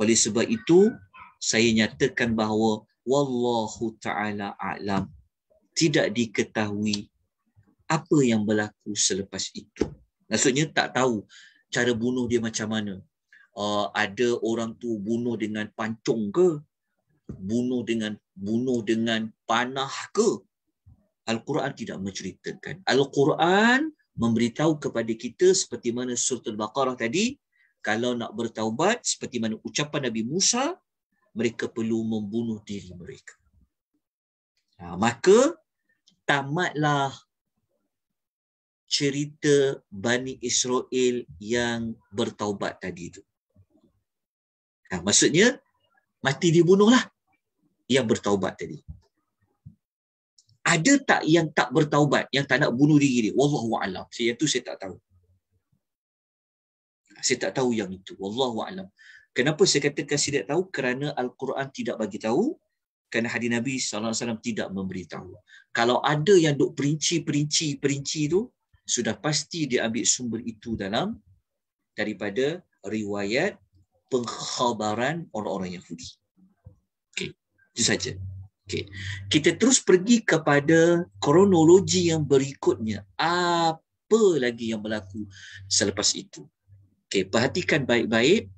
Oleh sebab itu, saya nyatakan bahawa Wallahu ta'ala a'lam tidak diketahui apa yang berlaku selepas itu. Maksudnya tak tahu cara bunuh dia macam mana. Uh, ada orang tu bunuh dengan pancung ke? Bunuh dengan bunuh dengan panah ke? Al-Quran tidak menceritakan. Al-Quran memberitahu kepada kita seperti mana surah Al-Baqarah tadi, kalau nak bertaubat seperti mana ucapan Nabi Musa, mereka perlu membunuh diri mereka. Ha, maka tamatlah cerita Bani Israel yang bertaubat tadi itu. Ha, maksudnya, mati dibunuhlah yang bertaubat tadi? Ada tak yang tak bertaubat, yang tak nak bunuh diri dia? Wallahu a'lam. Saya tu saya tak tahu. Saya tak tahu yang itu. Wallahu Kenapa saya katakan saya tak tahu? Kerana Al-Quran tidak bagi tahu. Kerana hadis Nabi SAW tidak memberitahu. Kalau ada yang duk perinci-perinci-perinci tu, sudah pasti dia ambil sumber itu dalam daripada riwayat pengkhabaran orang-orang Yahudi itu saja okey kita terus pergi kepada kronologi yang berikutnya apa lagi yang berlaku selepas itu okey perhatikan baik-baik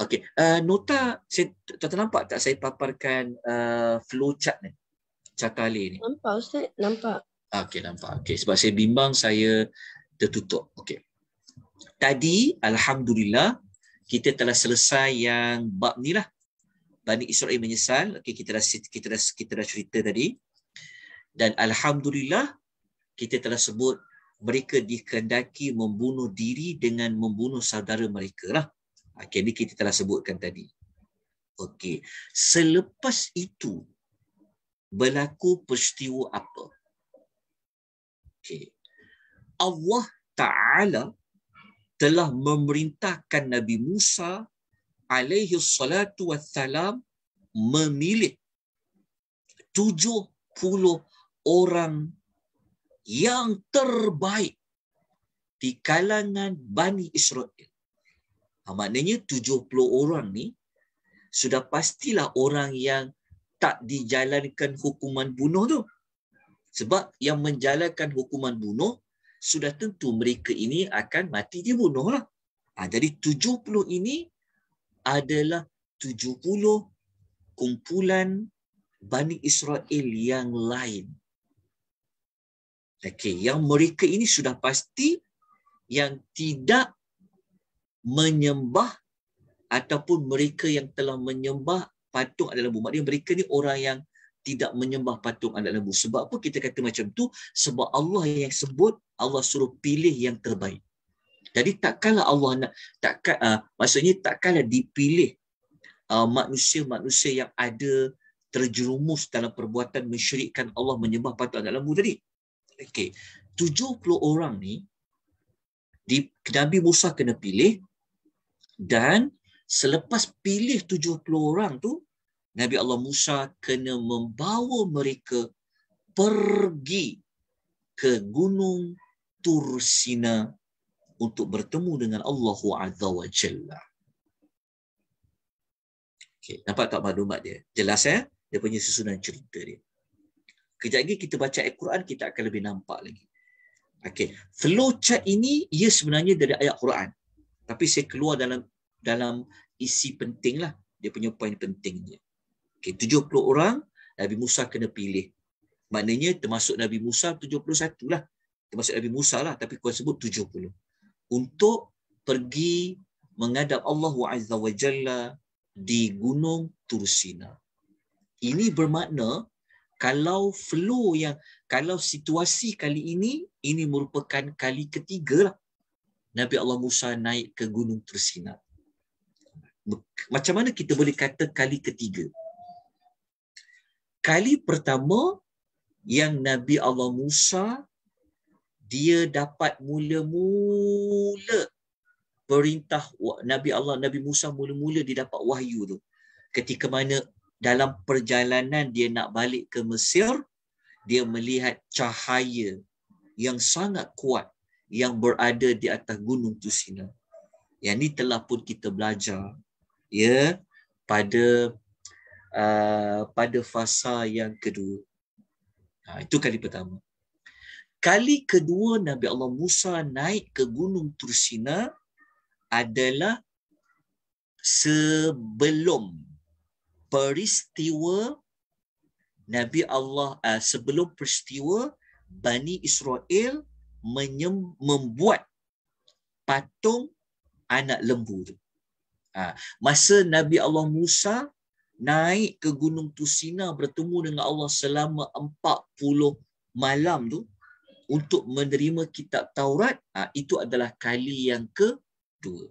okey uh, nota saya tak nampak tak saya paparkan uh, flowchart ni catali ni nampak ustaz nampak okey nampak okey sebab saya bimbang saya tertutup okey tadi alhamdulillah kita telah selesai yang bab ni lah Bani Israel menyesal. Okey kita dah kita dah kita dah cerita tadi. Dan alhamdulillah kita telah sebut mereka dikehendaki membunuh diri dengan membunuh saudara mereka lah. Okey ni kita telah sebutkan tadi. Okey. Selepas itu berlaku peristiwa apa? Okey. Allah Taala telah memerintahkan Nabi Musa alaihi salatu wassalam memilih 70 orang yang terbaik di kalangan Bani Israel. Ha, maknanya 70 orang ni sudah pastilah orang yang tak dijalankan hukuman bunuh tu. Sebab yang menjalankan hukuman bunuh, sudah tentu mereka ini akan mati dibunuh lah. Ha, jadi 70 ini adalah 70 kumpulan Bani Israel yang lain. Okay, yang mereka ini sudah pasti yang tidak menyembah ataupun mereka yang telah menyembah patung adalah lembu. Maksudnya mereka ni orang yang tidak menyembah patung adalah lembu. Sebab apa kita kata macam tu? Sebab Allah yang sebut, Allah suruh pilih yang terbaik. Jadi takkanlah Allah nak takkan uh, ah, maksudnya takkanlah dipilih uh, manusia-manusia yang ada terjerumus dalam perbuatan mensyirikkan Allah menyembah patung dalam lembu tadi. Okey. 70 orang ni di Nabi Musa kena pilih dan selepas pilih 70 orang tu Nabi Allah Musa kena membawa mereka pergi ke Gunung Tursina untuk bertemu dengan Allah Azza wa Jalla. Okay, nampak tak maklumat dia? Jelas ya? Eh? Dia punya susunan cerita dia. Kejap lagi kita baca Al-Quran, kita akan lebih nampak lagi. Okay. Flow chart ini, ia sebenarnya dari ayat Quran. Tapi saya keluar dalam dalam isi penting lah. Dia punya poin pentingnya. Okay, 70 orang, Nabi Musa kena pilih. Maknanya termasuk Nabi Musa 71 lah. Termasuk Nabi Musa lah, tapi kau sebut 70 untuk pergi menghadap Allah Azza wa Jalla di Gunung Tursina. Ini bermakna kalau flu yang kalau situasi kali ini ini merupakan kali ketiga lah Nabi Allah Musa naik ke Gunung Tursina. Macam mana kita boleh kata kali ketiga? Kali pertama yang Nabi Allah Musa dia dapat mula-mula perintah Nabi Allah Nabi Musa mula-mula dia dapat wahyu tu ketika mana dalam perjalanan dia nak balik ke Mesir dia melihat cahaya yang sangat kuat yang berada di atas gunung tu sini. Yang ni telah pun kita belajar ya pada uh, pada fasa yang kedua. Ha, itu kali pertama kali kedua Nabi Allah Musa naik ke Gunung Tursina adalah sebelum peristiwa Nabi Allah uh, sebelum peristiwa Bani Israel menyem, membuat patung anak lembu tu. Ha, masa Nabi Allah Musa naik ke Gunung Tusina bertemu dengan Allah selama 40 malam tu, untuk menerima kitab Taurat ah, itu adalah kali yang kedua.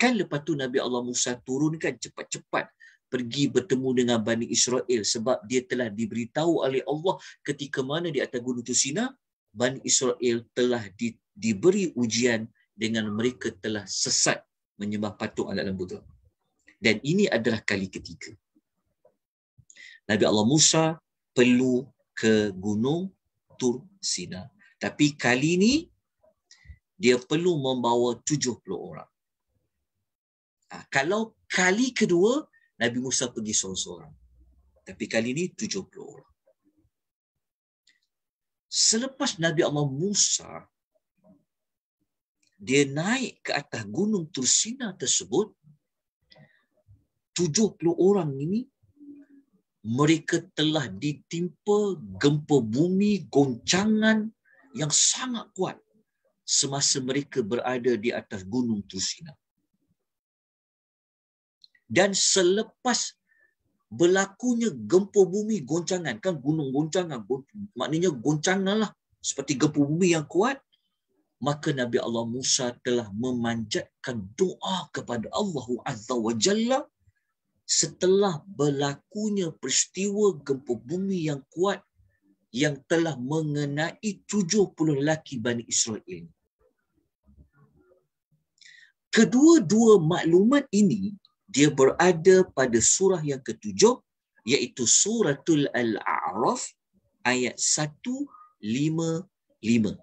Kan lepas tu Nabi Allah Musa turunkan cepat-cepat pergi bertemu dengan Bani Israel sebab dia telah diberitahu oleh Allah ketika mana di atas Gunung Tusina, Bani Israel telah di, diberi ujian dengan mereka telah sesat menyembah patung anak lembu tu. Dan ini adalah kali ketiga. Nabi Allah Musa perlu ke Gunung Tur Sina. Tapi kali ini dia perlu membawa 70 orang. Ha, kalau kali kedua Nabi Musa pergi seorang-seorang. Tapi kali ini 70 orang. Selepas Nabi Allah Musa dia naik ke atas gunung Tur Sina tersebut 70 orang ini mereka telah ditimpa gempa bumi goncangan yang sangat kuat semasa mereka berada di atas gunung Tursina. Dan selepas berlakunya gempa bumi goncangan, kan gunung goncangan, maknanya goncangan lah seperti gempa bumi yang kuat, maka Nabi Allah Musa telah memanjatkan doa kepada Allah Azza wa Jalla setelah berlakunya peristiwa gempa bumi yang kuat yang telah mengenai 70 lelaki Bani Israel ini. Kedua-dua maklumat ini dia berada pada surah yang ketujuh iaitu suratul al-a'raf ayat 155.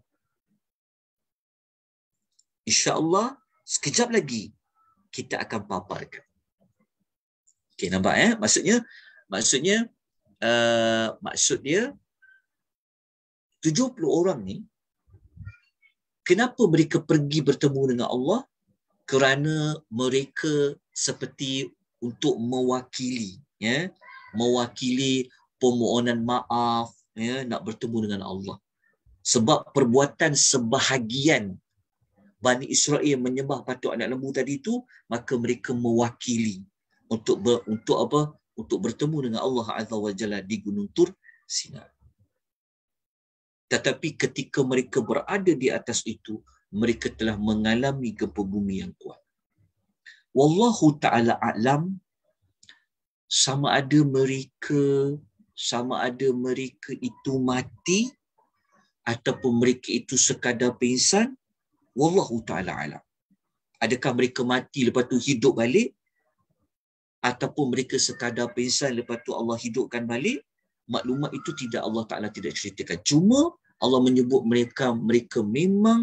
Insya-Allah sekejap lagi kita akan paparkan. Okey nampak eh maksudnya maksudnya uh, maksud dia 70 orang ni kenapa mereka pergi bertemu dengan Allah kerana mereka seperti untuk mewakili ya mewakili permohonan maaf ya nak bertemu dengan Allah sebab perbuatan sebahagian Bani Israel menyembah patung anak lembu tadi itu maka mereka mewakili untuk ber, untuk apa untuk bertemu dengan Allah Azza wa di Gunung Tur Sinai. Tetapi ketika mereka berada di atas itu, mereka telah mengalami gempa bumi yang kuat. Wallahu ta'ala a'lam sama ada mereka sama ada mereka itu mati ataupun mereka itu sekadar pingsan. Wallahu ta'ala a'lam. Adakah mereka mati lepas tu hidup balik? ataupun mereka sekadar pingsan lepas tu Allah hidupkan balik maklumat itu tidak Allah Taala tidak ceritakan cuma Allah menyebut mereka mereka memang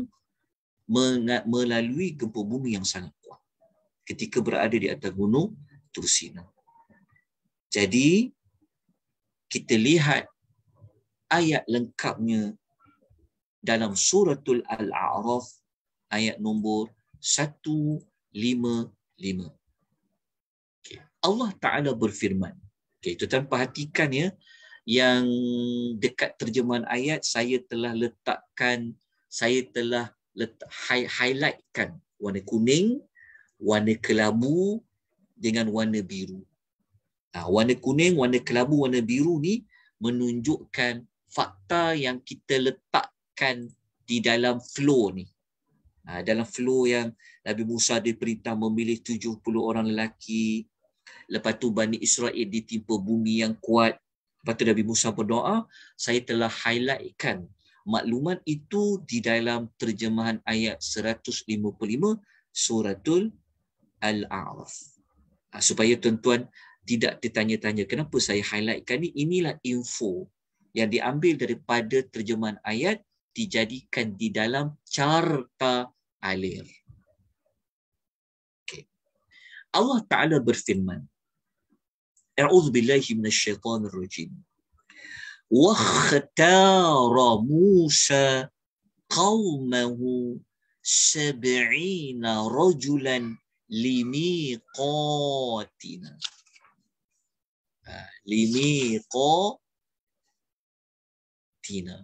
melalui gempa bumi yang sangat kuat ketika berada di atas gunung Tursina jadi kita lihat ayat lengkapnya dalam suratul al-a'raf ayat nombor 155 Allah Ta'ala berfirman. Okay, itu tanpa perhatikan ya, yang dekat terjemahan ayat, saya telah letakkan, saya telah letak, highlightkan warna kuning, warna kelabu dengan warna biru. Nah, ha, warna kuning, warna kelabu, warna biru ni menunjukkan fakta yang kita letakkan di dalam flow ni. Nah, ha, dalam flow yang Nabi Musa diperintah memilih 70 orang lelaki, Lepas tu Bani Israel ditimpa bumi yang kuat. Lepas tu Nabi Musa berdoa, saya telah highlightkan maklumat itu di dalam terjemahan ayat 155 suratul Al-A'raf. Ah, supaya tuan-tuan tidak ditanya-tanya kenapa saya highlightkan ini, inilah info yang diambil daripada terjemahan ayat dijadikan di dalam carta alir. Okay. Allah Ta'ala berfirman, A'udzu billahi minasyaitonir rajim. Wa khatara Musa qaumahu sab'ina rajulan limiqatina. Limiqatina.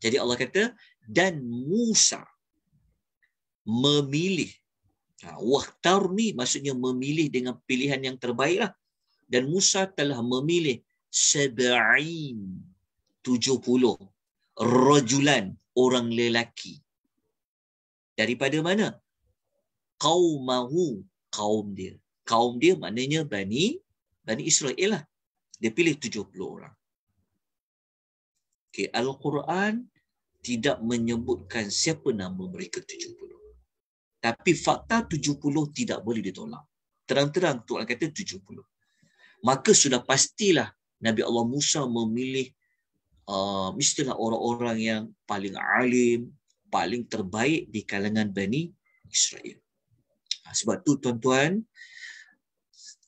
Jadi Allah kata dan Musa memilih. Ha, Waktar ni maksudnya memilih dengan pilihan yang terbaik lah dan Musa telah memilih tujuh puluh rojulan orang lelaki daripada mana Kau mahu kaum dia kaum dia maknanya bani bani Israel lah dia pilih tujuh puluh orang Okay, al-Quran tidak menyebutkan siapa nama mereka puluh, tapi fakta 70 tidak boleh ditolak terang-terang Tuhan kata 70 maka sudah pastilah Nabi Allah Musa memilih uh, mestilah orang-orang yang paling alim, paling terbaik di kalangan Bani Israel. Ha, sebab tu tuan-tuan,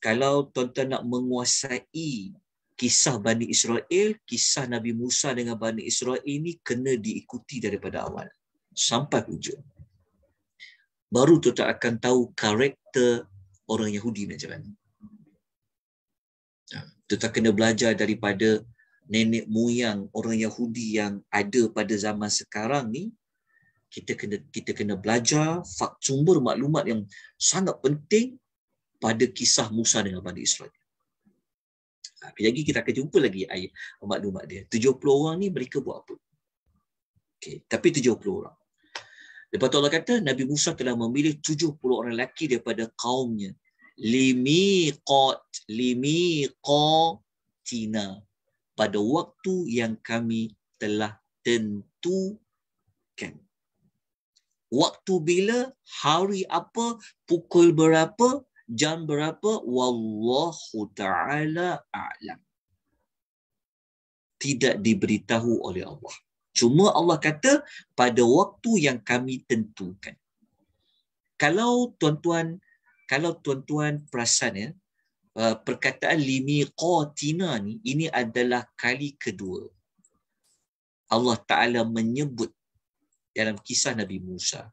kalau tuan-tuan nak menguasai kisah Bani Israel, kisah Nabi Musa dengan Bani Israel ini kena diikuti daripada awal sampai hujung. Baru tuan-tuan akan tahu karakter orang Yahudi macam mana kita kena belajar daripada nenek moyang orang Yahudi yang ada pada zaman sekarang ni kita kena kita kena belajar fak sumber maklumat yang sangat penting pada kisah Musa dengan Bani Israel. Tapi ha, lagi kita akan jumpa lagi ayat maklumat dia. 70 orang ni mereka buat apa? Okay. Tapi 70 orang. Lepas tu Allah kata, Nabi Musa telah memilih 70 orang lelaki daripada kaumnya. Limi limiqat limiqatina pada waktu yang kami telah tentukan waktu bila hari apa pukul berapa jam berapa wallahu taala a'lam tidak diberitahu oleh Allah cuma Allah kata pada waktu yang kami tentukan kalau tuan-tuan kalau tuan-tuan perasan ya uh, perkataan limi qatina ni ini adalah kali kedua Allah Taala menyebut dalam kisah Nabi Musa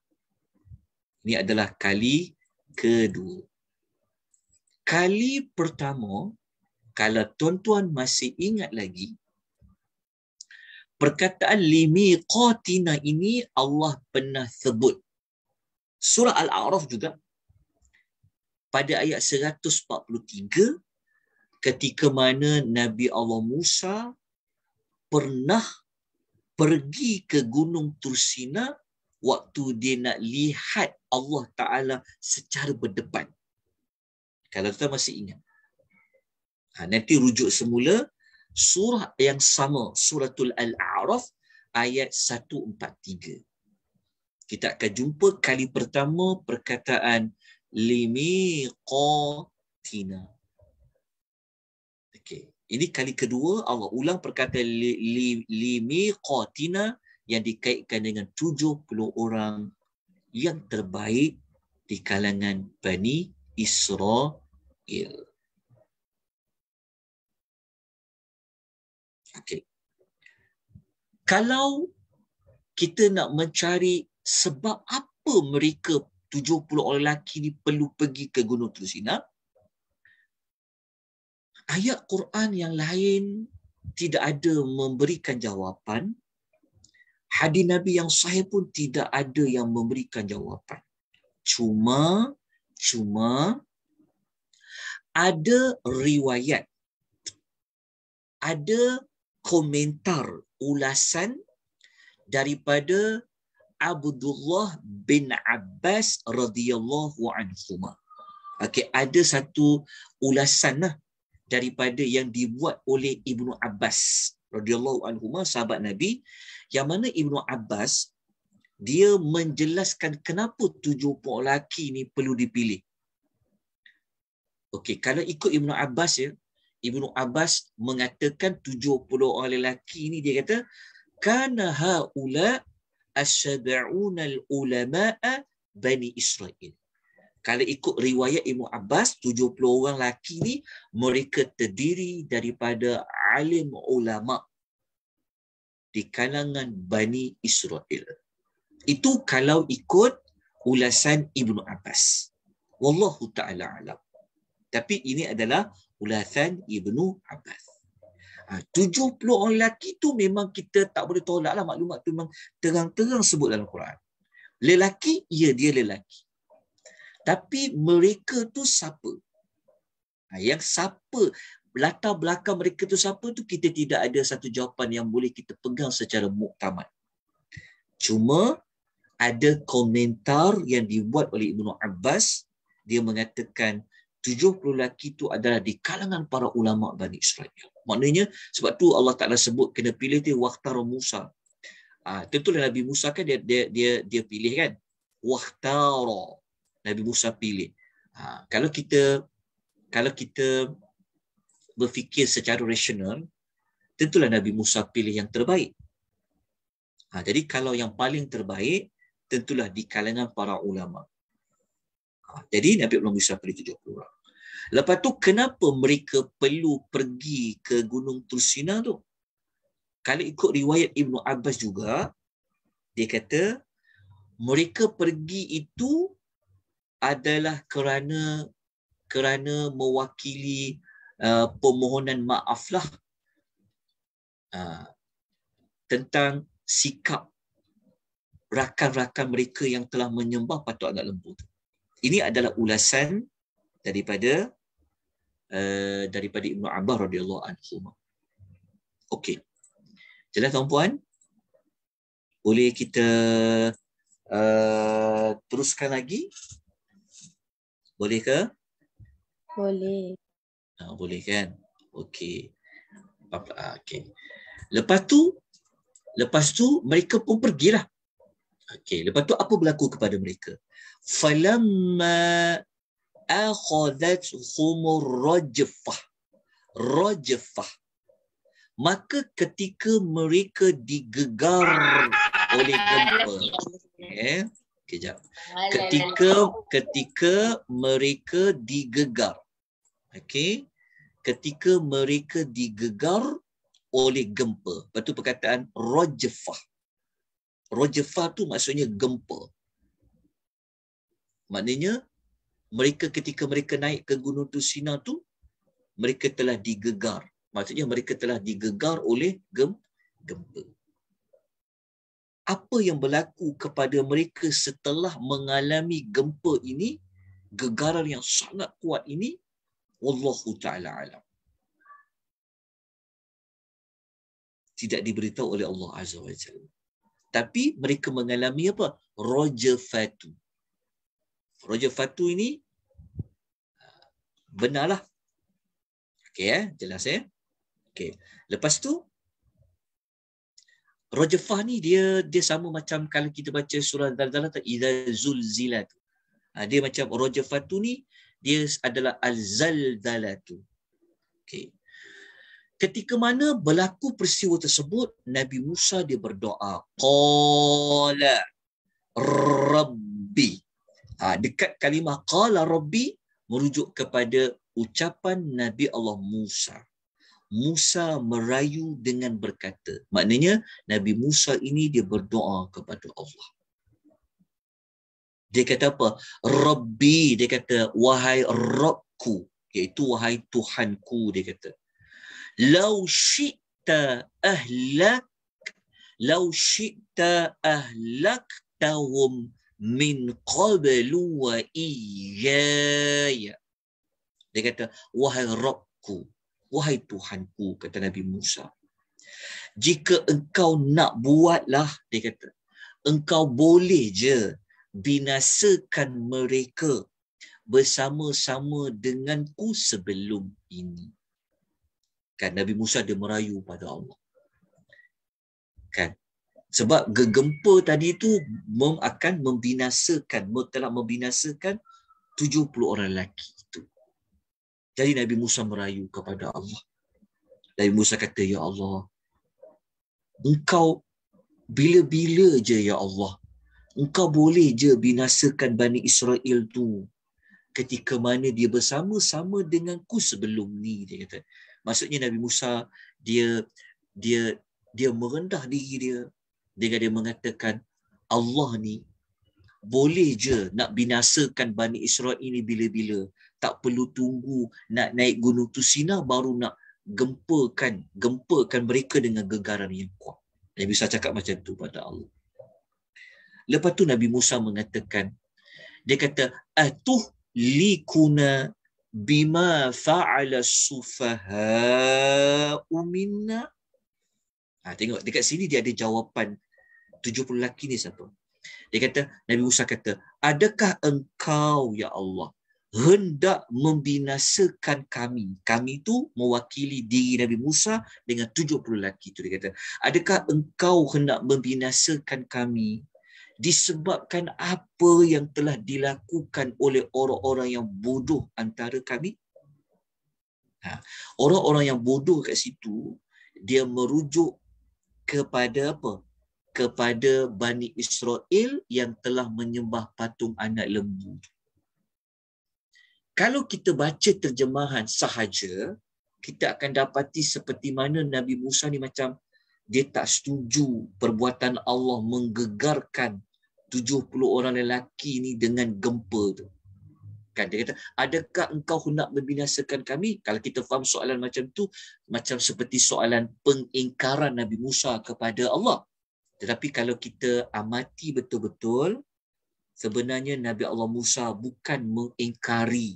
ini adalah kali kedua kali pertama kalau tuan-tuan masih ingat lagi perkataan limi qatina ini Allah pernah sebut surah al-a'raf juga pada ayat 143 ketika mana Nabi Allah Musa pernah pergi ke Gunung Tursina waktu dia nak lihat Allah Ta'ala secara berdepan. Kalau kita masih ingat. Ha, nanti rujuk semula surah yang sama, suratul Al-A'raf ayat 143. Kita akan jumpa kali pertama perkataan Limi limiqatina. Okey, ini kali kedua Allah ulang perkataan Limi limiqatina yang dikaitkan dengan 70 orang yang terbaik di kalangan Bani Israel. Okay, Kalau kita nak mencari sebab apa mereka 70 orang lelaki ni perlu pergi ke Gunung Tursina. Ayat Quran yang lain tidak ada memberikan jawapan. Hadis Nabi yang sahih pun tidak ada yang memberikan jawapan. Cuma, cuma ada riwayat. Ada komentar ulasan daripada Abdullah bin Abbas radhiyallahu anhuma. Okey, ada satu ulasan lah daripada yang dibuat oleh Ibnu Abbas radhiyallahu anhuma sahabat Nabi yang mana Ibnu Abbas dia menjelaskan kenapa tujuh puak lelaki ni perlu dipilih. Okey, kalau ikut Ibnu Abbas ya, Ibnu Abbas mengatakan tujuh orang lelaki ni dia kata kana haula as-sab'una al-ulama'a bani Israel. Kalau ikut riwayat Ibnu Abbas, 70 orang lelaki ni mereka terdiri daripada alim ulama di kalangan Bani Israel. Itu kalau ikut ulasan Ibnu Abbas. Wallahu taala alam. Tapi ini adalah ulasan Ibnu Abbas. 70 ha, orang lelaki tu memang kita tak boleh tolak lah maklumat tu memang terang-terang sebut dalam Quran. Lelaki, ya dia lelaki. Tapi mereka tu siapa? Ha, yang siapa, latar belakang mereka tu siapa tu kita tidak ada satu jawapan yang boleh kita pegang secara muktamad. Cuma ada komentar yang dibuat oleh Ibnu Abbas. Dia mengatakan 70 lelaki itu adalah di kalangan para ulama Bani Israel. Maknanya sebab tu Allah Taala sebut kena pilih dia waktar Musa. Ah tentulah Nabi Musa kan dia dia dia dia pilih kan. Waktara. Nabi Musa pilih. Ha, kalau kita kalau kita berfikir secara rasional tentulah Nabi Musa pilih yang terbaik. Ha, jadi kalau yang paling terbaik tentulah di kalangan para ulama. Ha, jadi Nabi Muhammad Musa pilih 70 orang. Lepas tu kenapa mereka perlu pergi ke Gunung Tursina tu? Kalau ikut riwayat Ibnu Abbas juga, dia kata mereka pergi itu adalah kerana kerana mewakili uh, permohonan maaflah uh, tentang sikap rakan-rakan mereka yang telah menyembah patut agak lembut. Ini adalah ulasan daripada Eh, daripada Ibnu Abbas radhiyallahu anhu. Okey. Jelas tuan-puan? Boleh kita uh, teruskan lagi? Boleh ke? Boleh. Ha, boleh kan? Okey. Ah, okey. Lepas tu lepas tu mereka pun pergilah. Okey, lepas tu apa berlaku kepada mereka? Falamma akhadhathumur rajfah rajfah maka ketika mereka digegar oleh gempa eh kejap ketika ketika mereka digegar okey ketika mereka digegar oleh gempa lepas tu perkataan rajfah rajfah tu maksudnya gempa maknanya mereka ketika mereka naik ke gunung Tusina tu mereka telah digegar maksudnya mereka telah digegar oleh gempa apa yang berlaku kepada mereka setelah mengalami gempa ini gegaran yang sangat kuat ini wallahu taala alam tidak diberitahu oleh Allah azza wajalla tapi mereka mengalami apa rajafatu Roger Fatu ini ah, benarlah. okay eh, jelas ya. Eh? Okay, Lepas tu Roger Fah ni dia dia sama macam kalau kita baca surah Dzalzalah zul idza tu. Ah, dia macam Roger Fatu ni dia adalah al tu. Okay, Ketika mana berlaku peristiwa tersebut, Nabi Musa dia berdoa. Qala Rabbi. Ha, dekat kalimah qala rabbi merujuk kepada ucapan Nabi Allah Musa. Musa merayu dengan berkata. Maknanya Nabi Musa ini dia berdoa kepada Allah. Dia kata apa? Rabbi, dia kata wahai Rabbku, iaitu wahai Tuhanku dia kata. Lau syi'ta ahlak, lau syi'ta ahlak tawum min qablu wa iyaya. Dia kata, wahai Rabku, wahai Tuhanku, kata Nabi Musa. Jika engkau nak buatlah, dia kata, engkau boleh je binasakan mereka bersama-sama denganku sebelum ini. Kan Nabi Musa dia merayu pada Allah. Kan sebab gempa tadi itu mem akan membinasakan telah membinasakan 70 orang lelaki itu jadi Nabi Musa merayu kepada Allah Nabi Musa kata ya Allah engkau bila-bila je ya Allah engkau boleh je binasakan Bani Israel tu ketika mana dia bersama-sama denganku sebelum ni dia kata maksudnya Nabi Musa dia dia dia merendah diri dia dengan dia mengatakan Allah ni boleh je nak binasakan Bani Israel ini bila-bila tak perlu tunggu nak naik gunung Tusina baru nak gempakan gempakan mereka dengan gegaran yang kuat. Nabi bisa cakap macam tu pada Allah. Lepas tu Nabi Musa mengatakan dia kata atuh likuna bima fa'ala sufaha'u minna. Ha, tengok dekat sini dia ada jawapan Tujuh puluh lelaki ni siapa? Dia kata, Nabi Musa kata, adakah engkau ya Allah hendak membinasakan kami? Kami tu mewakili diri Nabi Musa dengan tujuh puluh lelaki itu. Dia kata, adakah engkau hendak membinasakan kami disebabkan apa yang telah dilakukan oleh orang-orang yang bodoh antara kami? Ha. Orang-orang yang bodoh kat situ, dia merujuk kepada apa? kepada Bani Israel yang telah menyembah patung anak lembu. Kalau kita baca terjemahan sahaja, kita akan dapati seperti mana Nabi Musa ni macam dia tak setuju perbuatan Allah menggegarkan 70 orang lelaki ni dengan gempa tu. Kan dia kata, adakah engkau hendak membinasakan kami? Kalau kita faham soalan macam tu, macam seperti soalan pengingkaran Nabi Musa kepada Allah. Tetapi kalau kita amati betul-betul, sebenarnya Nabi Allah Musa bukan mengingkari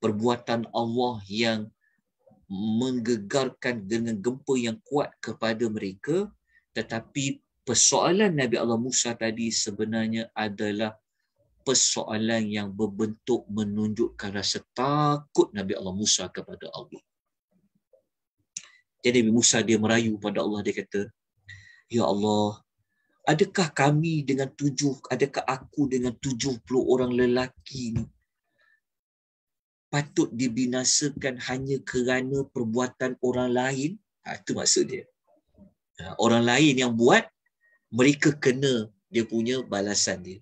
perbuatan Allah yang menggegarkan dengan gempa yang kuat kepada mereka tetapi persoalan Nabi Allah Musa tadi sebenarnya adalah persoalan yang berbentuk menunjukkan rasa takut Nabi Allah Musa kepada Allah. Jadi Nabi Musa dia merayu pada Allah dia kata, Ya Allah, adakah kami dengan tujuh, adakah aku dengan tujuh puluh orang lelaki ini patut dibinasakan hanya kerana perbuatan orang lain? Ha, itu maksud dia. Ha, orang lain yang buat, mereka kena dia punya balasan dia.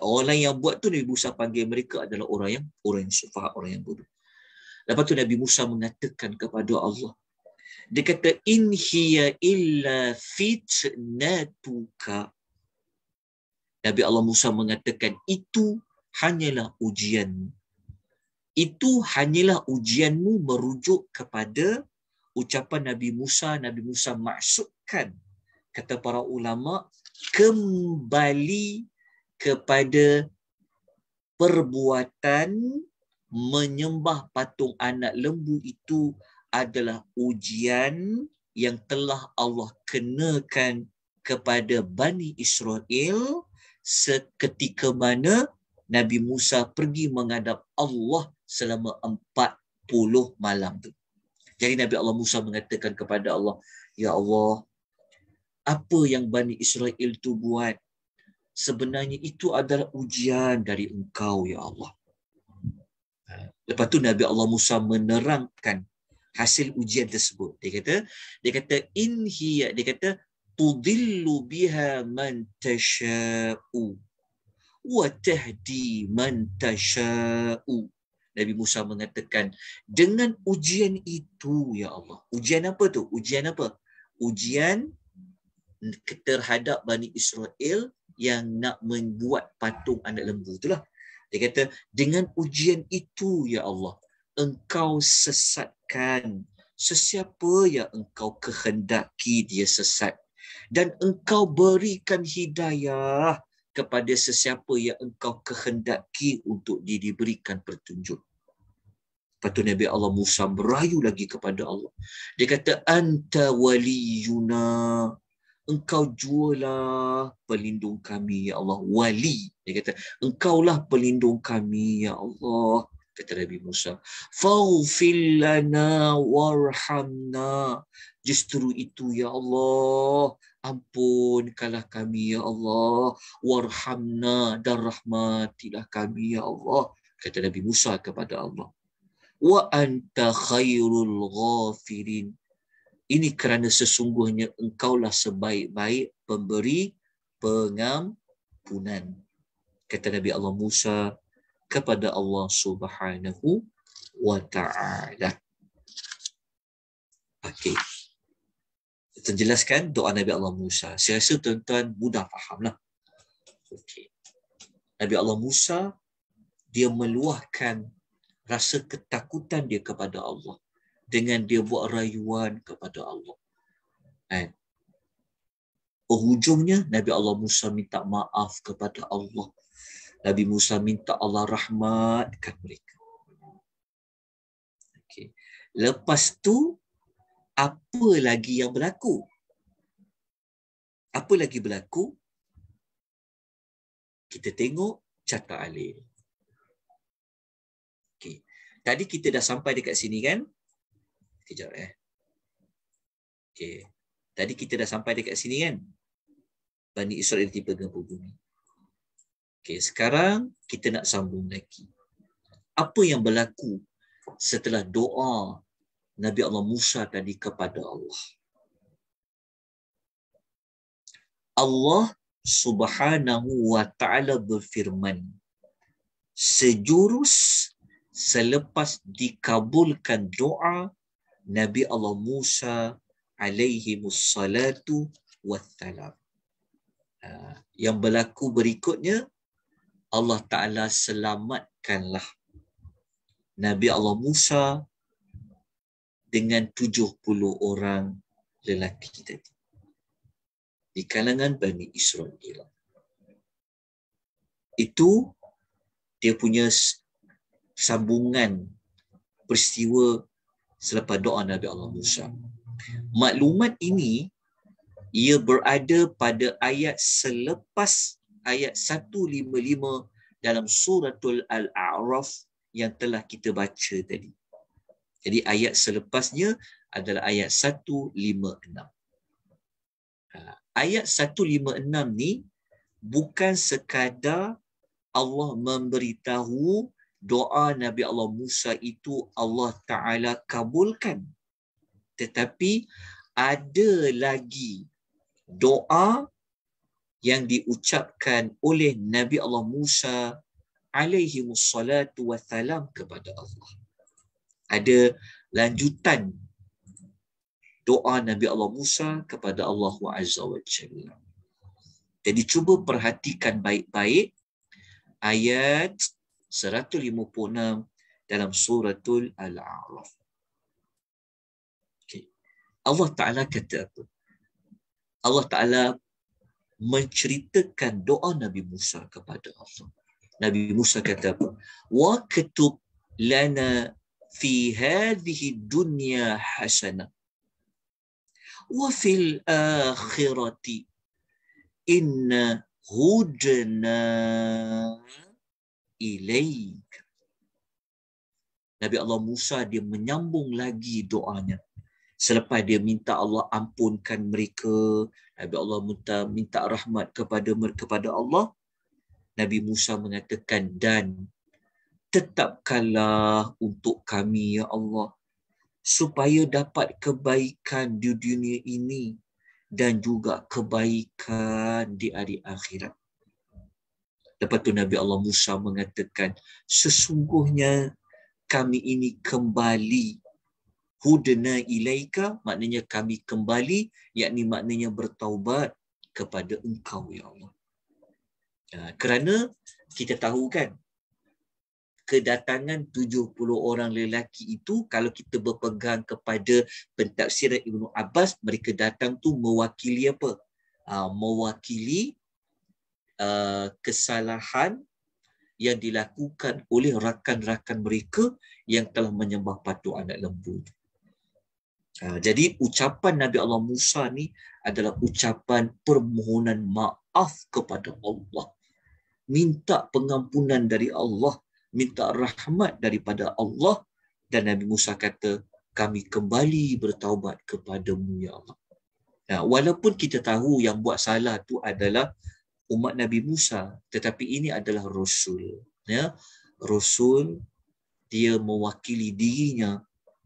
Orang lain yang buat tu Nabi Musa panggil mereka adalah orang yang orang yang sufah, orang yang bodoh. Lepas tu Nabi Musa mengatakan kepada Allah, dia kata in hiya illa fitnatuka. Nabi Allah Musa mengatakan itu hanyalah ujian. Itu hanyalah ujianmu merujuk kepada ucapan Nabi Musa. Nabi Musa maksudkan kata para ulama kembali kepada perbuatan menyembah patung anak lembu itu adalah ujian yang telah Allah kenakan kepada Bani Israel seketika mana Nabi Musa pergi menghadap Allah selama 40 malam tu. Jadi Nabi Allah Musa mengatakan kepada Allah, Ya Allah, apa yang Bani Israel tu buat? Sebenarnya itu adalah ujian dari engkau, Ya Allah. Lepas tu Nabi Allah Musa menerangkan hasil ujian tersebut. Dia kata dia kata in hiya dia kata tudillu biha man tasha'u wa tahdi man tasha'u. Nabi Musa mengatakan dengan ujian itu ya Allah. Ujian apa tu? Ujian apa? Ujian terhadap Bani Israel yang nak membuat patung anak lembu itulah. Dia kata dengan ujian itu ya Allah engkau sesatkan sesiapa yang engkau kehendaki dia sesat dan engkau berikan hidayah kepada sesiapa yang engkau kehendaki untuk dia diberikan petunjuk. Lepas tu Nabi Allah Musa merayu lagi kepada Allah. Dia kata, Anta Wali Yuna. engkau jualah pelindung kami, Ya Allah. Wali, dia kata, engkaulah pelindung kami, Ya Allah kata Nabi Musa. Faghfir warhamna. Justru itu ya Allah, ampun kalah kami ya Allah, warhamna dan rahmatilah kami ya Allah, kata Nabi Musa kepada Allah. Wa anta khairul ghafirin. Ini kerana sesungguhnya engkaulah sebaik-baik pemberi pengampunan. Kata Nabi Allah Musa kepada Allah Subhanahu wa taala. Okey. Terjelaskan doa Nabi Allah Musa. Saya rasa tuan-tuan mudah fahamlah. Okey. Nabi Allah Musa dia meluahkan rasa ketakutan dia kepada Allah dengan dia buat rayuan kepada Allah. Kan? Eh? Hujungnya Nabi Allah Musa minta maaf kepada Allah Nabi Musa minta Allah rahmatkan mereka. Okay. Lepas tu, apa lagi yang berlaku? Apa lagi berlaku? Kita tengok catat alir. Okay. Tadi kita dah sampai dekat sini kan? Kejap eh. Okay. Tadi kita dah sampai dekat sini kan? Bani Israel tiba gempa bumi. Okay, sekarang kita nak sambung lagi. Apa yang berlaku setelah doa Nabi Allah Musa tadi kepada Allah? Allah Subhanahu wa taala berfirman sejurus selepas dikabulkan doa Nabi Allah Musa alaihi wassalatu wassalam. Ah, yang berlaku berikutnya Allah Ta'ala selamatkanlah Nabi Allah Musa dengan 70 orang lelaki tadi di kalangan Bani Israel. Itu dia punya sambungan peristiwa selepas doa Nabi Allah Musa. Maklumat ini ia berada pada ayat selepas ayat 155 dalam suratul al-a'raf yang telah kita baca tadi. Jadi ayat selepasnya adalah ayat 156. Ha, ayat 156 ni bukan sekadar Allah memberitahu doa Nabi Allah Musa itu Allah Ta'ala kabulkan. Tetapi ada lagi doa yang diucapkan oleh Nabi Allah Musa alaihi wassalatu wassalam kepada Allah. Ada lanjutan doa Nabi Allah Musa kepada Allah Azza wa Jalla. Jadi cuba perhatikan baik-baik ayat 156 dalam suratul Al-A'raf. Okay. Allah Ta'ala kata apa? Allah Ta'ala menceritakan doa Nabi Musa kepada Allah. Nabi Musa kata apa? Wa ketub lana fi hadhi dunya hasana wa fil akhirati inna hudna ilaika Nabi Allah Musa dia menyambung lagi doanya selepas dia minta Allah ampunkan mereka Nabi Allah minta minta rahmat kepada kepada Allah Nabi Musa mengatakan dan tetapkanlah untuk kami ya Allah supaya dapat kebaikan di dunia ini dan juga kebaikan di hari akhirat. Lepas tu Nabi Allah Musa mengatakan sesungguhnya kami ini kembali hudna ilaika maknanya kami kembali yakni maknanya bertaubat kepada engkau ya Allah. Ha, kerana kita tahu kan kedatangan 70 orang lelaki itu kalau kita berpegang kepada pentafsiran Ibnu Abbas mereka datang tu mewakili apa? Ha, mewakili ha, kesalahan yang dilakukan oleh rakan-rakan mereka yang telah menyembah patung anak lembu itu. Ah, jadi ucapan Nabi Allah Musa ni adalah ucapan permohonan maaf kepada Allah. Minta pengampunan dari Allah, minta rahmat daripada Allah dan Nabi Musa kata kami kembali bertaubat kepadamu ya Allah. Nah, walaupun kita tahu yang buat salah tu adalah umat Nabi Musa, tetapi ini adalah rasul ya. Rasul dia mewakili dirinya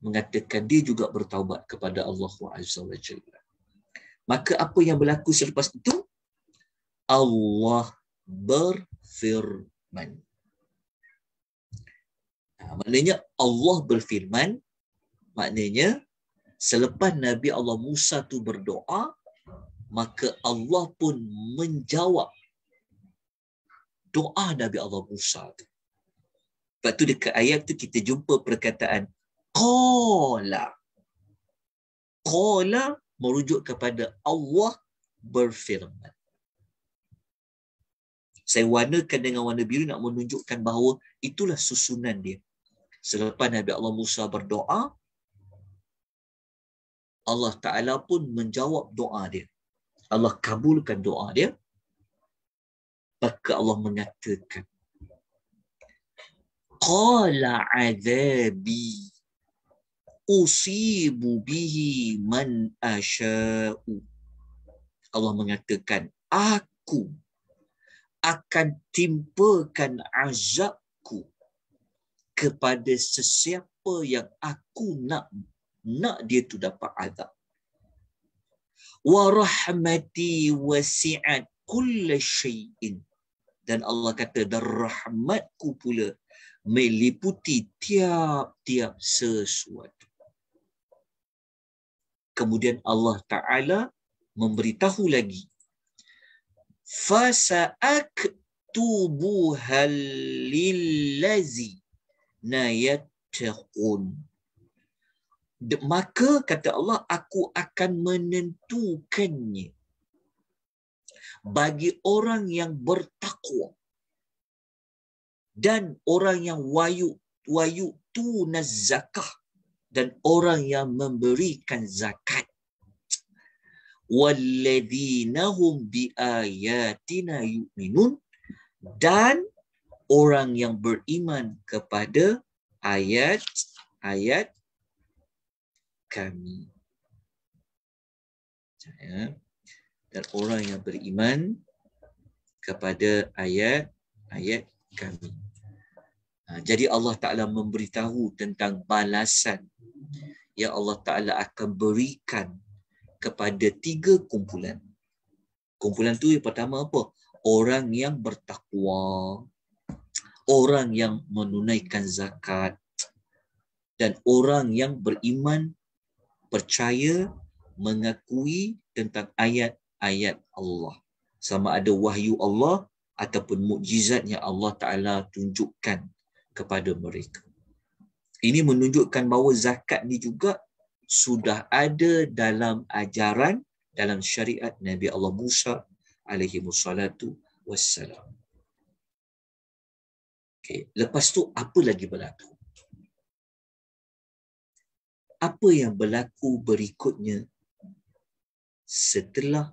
mengatakan dia juga bertaubat kepada Allah Azza Maka apa yang berlaku selepas itu? Allah berfirman. Nah, ha, maknanya Allah berfirman, maknanya selepas Nabi Allah Musa tu berdoa, maka Allah pun menjawab doa Nabi Allah Musa tu. Lepas tu dekat ayat tu kita jumpa perkataan qala qala merujuk kepada Allah berfirman saya warnakan dengan warna biru nak menunjukkan bahawa itulah susunan dia selepas Nabi Allah Musa berdoa Allah Taala pun menjawab doa dia Allah kabulkan doa dia maka Allah mengatakan qala azabi usibu bihi man asha'u. Allah mengatakan, aku akan timpakan azabku kepada sesiapa yang aku nak nak dia tu dapat azab. Wa rahmati wasi'at kull shayin Dan Allah kata, dan rahmatku pula meliputi tiap-tiap sesuatu kemudian Allah Taala memberitahu lagi fasaak tubuhalillazi nayatun maka kata Allah aku akan menentukannya bagi orang yang bertakwa dan orang yang wayu wayu tunazakah dan orang yang memberikan zakat walladhinahum biayatina yu'minun dan orang yang beriman kepada ayat-ayat kami dan orang yang beriman kepada ayat-ayat kami Ha, jadi Allah Ta'ala memberitahu tentang balasan yang Allah Ta'ala akan berikan kepada tiga kumpulan. Kumpulan tu yang pertama apa? Orang yang bertakwa. Orang yang menunaikan zakat. Dan orang yang beriman, percaya, mengakui tentang ayat-ayat Allah. Sama ada wahyu Allah ataupun mukjizat yang Allah Ta'ala tunjukkan kepada mereka. Ini menunjukkan bahawa zakat ni juga sudah ada dalam ajaran dalam syariat Nabi Allah Musa alaihi wassalatu wassalam. Okay. Lepas tu apa lagi berlaku? Apa yang berlaku berikutnya setelah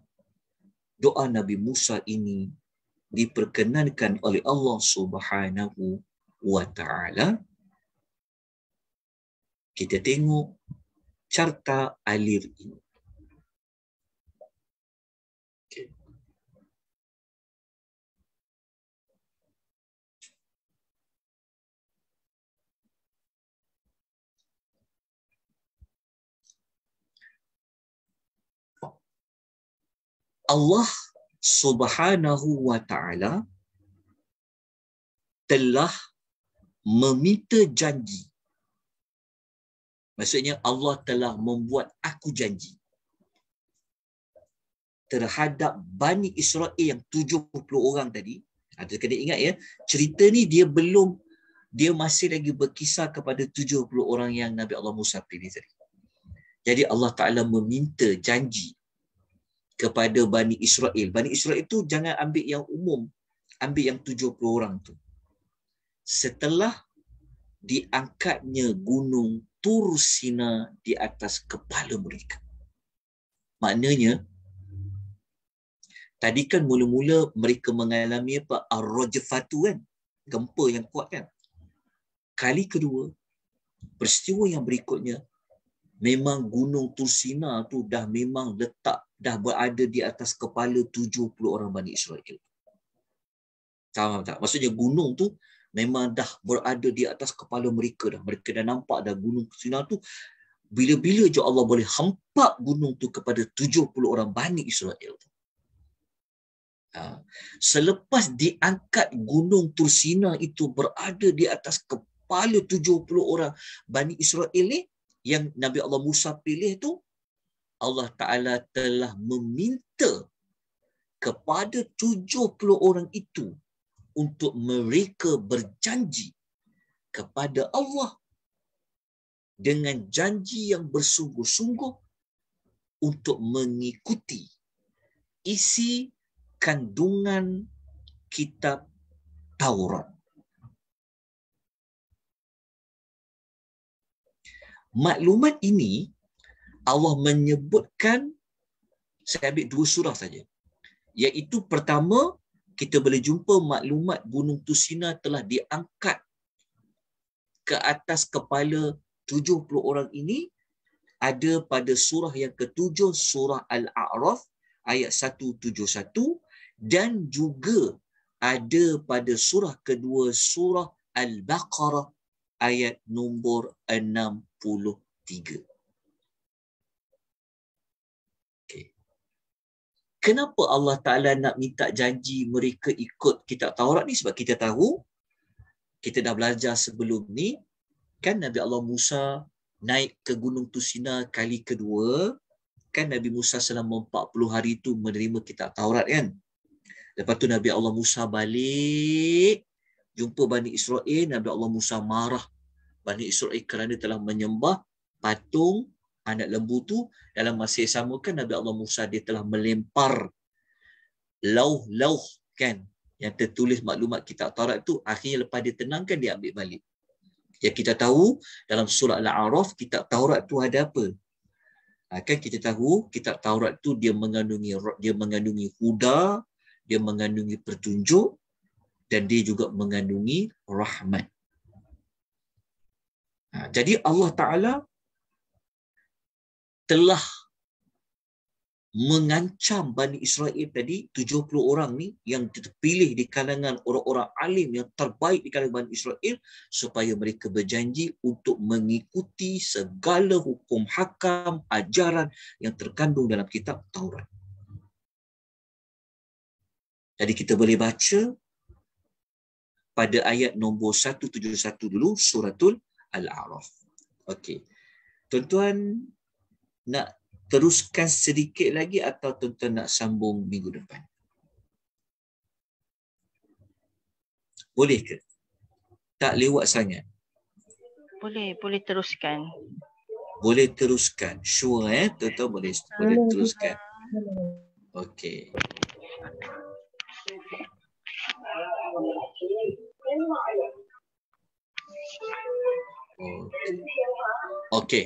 doa Nabi Musa ini diperkenankan oleh Allah Subhanahu wa ta'ala kita tengok carta alir ini. Allah Subhanahu wa taala telah meminta janji. Maksudnya Allah telah membuat aku janji terhadap Bani Israel yang 70 orang tadi. Ada ha, kena ingat ya, cerita ni dia belum dia masih lagi berkisar kepada 70 orang yang Nabi Allah Musa pilih tadi. Jadi Allah Taala meminta janji kepada Bani Israel. Bani Israel itu jangan ambil yang umum, ambil yang 70 orang tu setelah diangkatnya gunung Tursina di atas kepala mereka. Maknanya, tadi kan mula-mula mereka mengalami apa? Ar-Rajfatu kan? Gempa yang kuat kan? Kali kedua, peristiwa yang berikutnya, memang gunung Tursina tu dah memang letak, dah berada di atas kepala 70 orang Bani Israel. Tak, tak. Maksudnya gunung tu memang dah berada di atas kepala mereka dah. Mereka dah nampak dah gunung Sinar tu. Bila-bila je Allah boleh hampak gunung tu kepada 70 orang Bani Israel. Tu. Ha. Selepas diangkat gunung Tursina itu berada di atas kepala 70 orang Bani Israel ni yang Nabi Allah Musa pilih tu Allah Ta'ala telah meminta kepada 70 orang itu untuk mereka berjanji kepada Allah dengan janji yang bersungguh-sungguh untuk mengikuti isi kandungan kitab Taurat. Maklumat ini Allah menyebutkan saya ambil dua surah saja. Iaitu pertama kita boleh jumpa maklumat Gunung Tusina telah diangkat ke atas kepala 70 orang ini ada pada surah yang ketujuh surah Al-A'raf ayat 171 dan juga ada pada surah kedua surah Al-Baqarah ayat nombor 63. kenapa Allah Ta'ala nak minta janji mereka ikut kitab Taurat ni? Sebab kita tahu, kita dah belajar sebelum ni, kan Nabi Allah Musa naik ke Gunung Tusina kali kedua, kan Nabi Musa selama 40 hari tu menerima kitab Taurat kan? Lepas tu Nabi Allah Musa balik, jumpa Bani Israel, Nabi Allah Musa marah. Bani Israel kerana telah menyembah patung anak lembu tu dalam masa yang sama kan Nabi Allah Musa dia telah melempar lauh-lauh kan yang tertulis maklumat kita Taurat tu akhirnya lepas dia tenangkan dia ambil balik. Ya kita tahu dalam surah Al-A'raf kita Taurat tu ada apa? Ha, kan kita tahu kita Taurat tu dia mengandungi dia mengandungi huda, dia mengandungi petunjuk dan dia juga mengandungi rahmat. Ha, jadi Allah Ta'ala telah mengancam Bani Israel tadi 70 orang ni yang terpilih di kalangan orang-orang alim yang terbaik di kalangan Bani Israel supaya mereka berjanji untuk mengikuti segala hukum hakam ajaran yang terkandung dalam kitab Taurat. Jadi kita boleh baca pada ayat nombor 171 dulu suratul Al-A'raf. Okey. Tuan-tuan nak teruskan sedikit lagi atau tuan-tuan nak sambung minggu depan? Boleh ke? Tak lewat sangat. Boleh, boleh teruskan. Boleh teruskan. Sure eh, tuan-tuan boleh, boleh teruskan. Okey. Okey. Okay.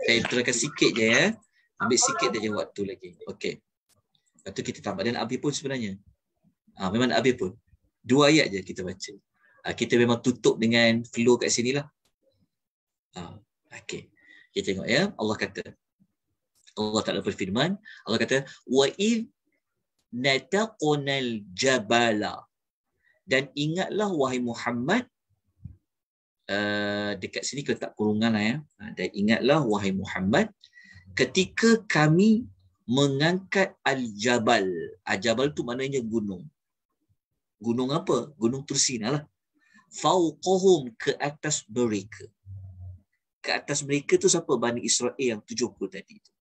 Saya terangkan sikit je ya. Ambil sikit saja waktu lagi. Okey. Lepas tu kita tambah. Dan Abi pun sebenarnya. Ha, memang Abi pun. Dua ayat je kita baca. Ha, kita memang tutup dengan flow kat sini lah. Ha, Okey. Kita tengok ya. Allah kata. Allah tak Ta'ala firman Allah kata. Wa idh nataqunal jabala. Dan ingatlah wahai Muhammad Eh, dekat sini kita tak kurungan lah ya. Ha, dan ingatlah wahai Muhammad, ketika kami mengangkat Al-Jabal. Al-Jabal tu maknanya gunung. Gunung apa? Gunung Tursina lah. Fauqohum ke atas mereka. Ke atas mereka tu siapa? Bani Israel yang tujuh puluh tadi itu.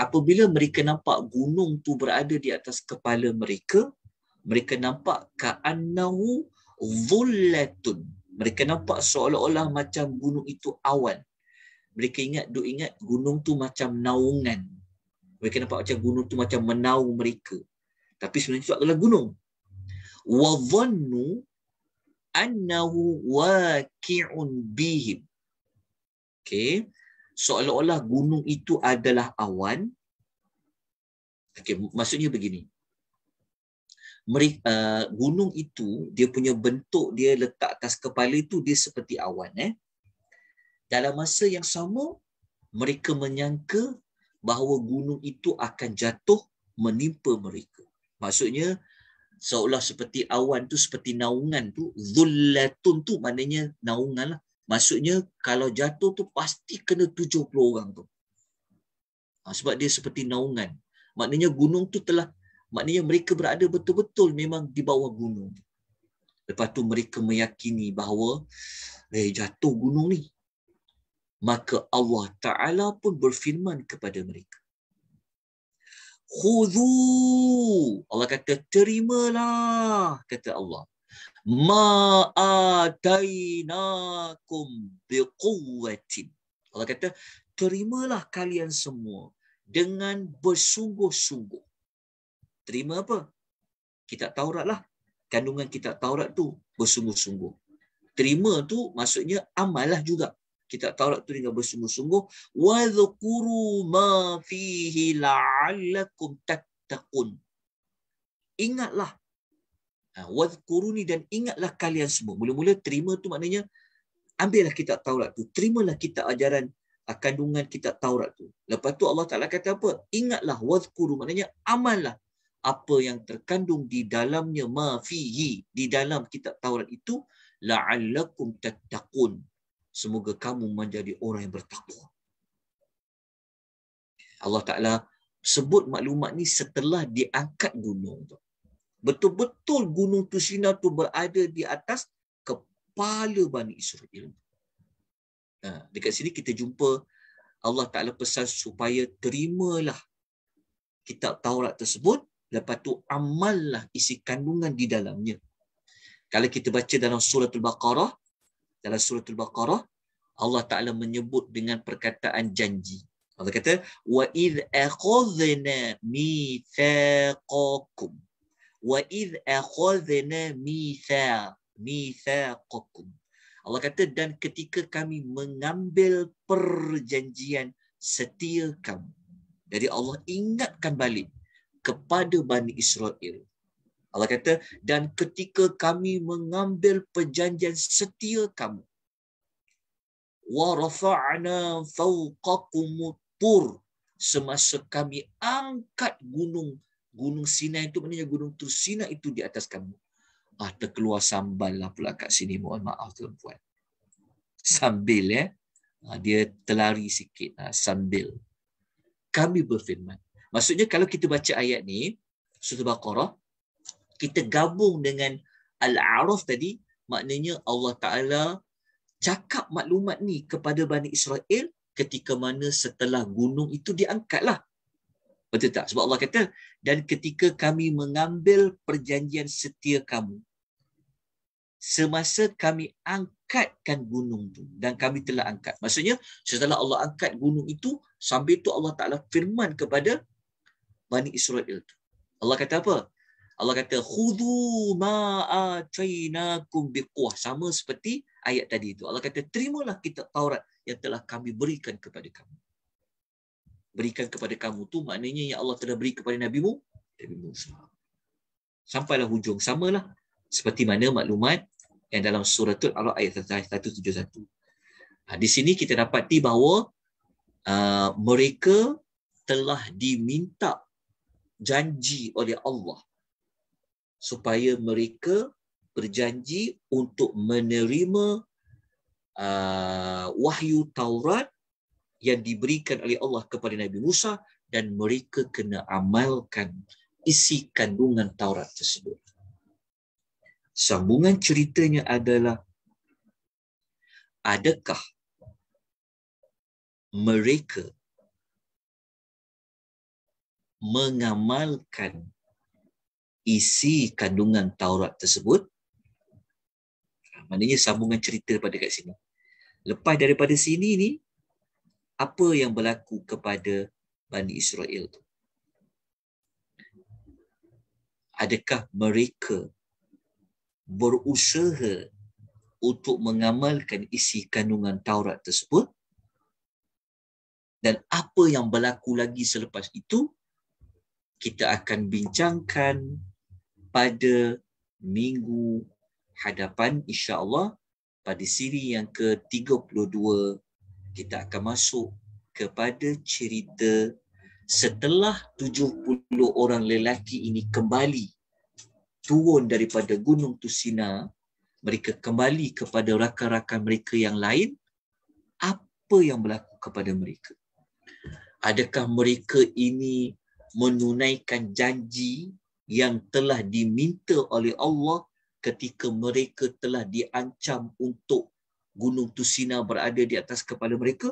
Apabila mereka nampak gunung tu berada di atas kepala mereka, mereka nampak ka'annahu zullatun. Mereka nampak seolah-olah macam gunung itu awan. Mereka ingat, duk ingat gunung tu macam naungan. Mereka nampak macam gunung tu macam menaung mereka. Tapi sebenarnya itu adalah gunung. Wazannu annahu waki'un bihim. Okay. Seolah-olah gunung itu adalah awan. Okay, maksudnya begini meri, uh, gunung itu dia punya bentuk dia letak atas kepala itu dia seperti awan eh dalam masa yang sama mereka menyangka bahawa gunung itu akan jatuh menimpa mereka maksudnya seolah seperti awan tu seperti naungan tu zullatun tu maknanya naungan lah maksudnya kalau jatuh tu pasti kena 70 orang tu ha, sebab dia seperti naungan maknanya gunung tu telah maknanya mereka berada betul-betul memang di bawah gunung. Lepas tu mereka meyakini bahawa eh jatuh gunung ni. Maka Allah Taala pun berfirman kepada mereka. Khudu Allah kata terimalah kata Allah. Ma atainakum Allah kata terimalah kalian semua dengan bersungguh-sungguh terima apa? Kitab Taurat lah. Kandungan kitab Taurat tu bersungguh-sungguh. Terima tu maksudnya amalah juga. Kitab Taurat tu dengan bersungguh-sungguh. وَذُكُرُوا مَا فِيهِ لَعَلَّكُمْ تَتَّقُونَ Ingatlah. وَذُكُرُوا ha, ni dan ingatlah kalian semua. Mula-mula terima tu maknanya ambillah kitab Taurat tu. Terimalah kitab ajaran ah, kandungan kitab Taurat tu. Lepas tu Allah Ta'ala kata apa? Ingatlah wazkuru maknanya amallah apa yang terkandung di dalamnya ma fihi di dalam kitab Taurat itu la'allakum tattaqun semoga kamu menjadi orang yang bertakwa Allah Taala sebut maklumat ni setelah diangkat gunung tu betul-betul gunung Tusina tu berada di atas kepala Bani Israel ha, dekat sini kita jumpa Allah Taala pesan supaya terimalah kitab Taurat tersebut lepas tu amallah isi kandungan di dalamnya. Kalau kita baca dalam surah Al-Baqarah, dalam surah Al-Baqarah, Allah Ta'ala menyebut dengan perkataan janji. Allah kata, وَإِذْ أَخَذْنَا مِثَاقَكُمْ وَإِذْ أَخَذْنَا مِثَاقَكُمْ Allah kata, dan ketika kami mengambil perjanjian setia kamu. Jadi Allah ingatkan balik kepada Bani Israel. Allah kata, dan ketika kami mengambil perjanjian setia kamu, wa rafa'na fawqakumutur, semasa kami angkat gunung, gunung Sinai itu maknanya gunung Tursina itu di atas kamu. Ah, terkeluar sambal lah pula kat sini, mohon maaf tuan-puan. Sambil ya, eh? Ah, dia terlari sikit, ah, sambil. Kami berfirman, Maksudnya kalau kita baca ayat ni surah Baqarah kita gabung dengan Al-A'raf tadi maknanya Allah Taala cakap maklumat ni kepada Bani Israel ketika mana setelah gunung itu diangkatlah. Betul tak? Sebab Allah kata dan ketika kami mengambil perjanjian setia kamu semasa kami angkatkan gunung tu dan kami telah angkat. Maksudnya setelah Allah angkat gunung itu sambil tu Allah Taala firman kepada Bani Israel tu. Allah kata apa? Allah kata khudhu ma atainakum biquwah sama seperti ayat tadi itu. Allah kata terimalah kitab Taurat yang telah kami berikan kepada kamu. Berikan kepada kamu tu maknanya yang Allah telah beri kepada Nabi mu Nabi Musa. Sampailah hujung samalah seperti mana maklumat yang dalam surah Al-Araf ayat 171. Ha, di sini kita dapati bahawa uh, mereka telah diminta janji oleh Allah supaya mereka berjanji untuk menerima uh, wahyu Taurat yang diberikan oleh Allah kepada Nabi Musa dan mereka kena amalkan isi kandungan Taurat tersebut. Sambungan ceritanya adalah adakah mereka mengamalkan isi kandungan Taurat tersebut. Ha, maknanya sambungan cerita pada kat sini. Lepas daripada sini ni, apa yang berlaku kepada Bani Israel tu? Adakah mereka berusaha untuk mengamalkan isi kandungan Taurat tersebut? Dan apa yang berlaku lagi selepas itu kita akan bincangkan pada minggu hadapan insya-Allah pada siri yang ke-32 kita akan masuk kepada cerita setelah 70 orang lelaki ini kembali turun daripada gunung Tusina mereka kembali kepada rakan-rakan mereka yang lain apa yang berlaku kepada mereka adakah mereka ini menunaikan janji yang telah diminta oleh Allah ketika mereka telah diancam untuk Gunung Tusina berada di atas kepala mereka?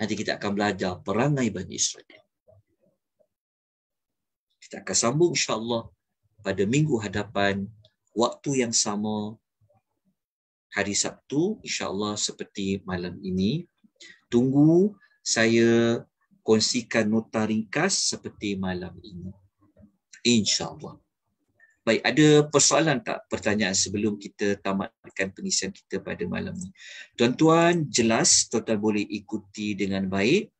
Nanti kita akan belajar perangai Bani Israel. Kita akan sambung insyaAllah pada minggu hadapan waktu yang sama hari Sabtu insyaAllah seperti malam ini. Tunggu saya kongsikan nota ringkas seperti malam ini. InsyaAllah. Baik, ada persoalan tak pertanyaan sebelum kita tamatkan pengisian kita pada malam ini? Tuan-tuan, jelas tuan-tuan boleh ikuti dengan baik.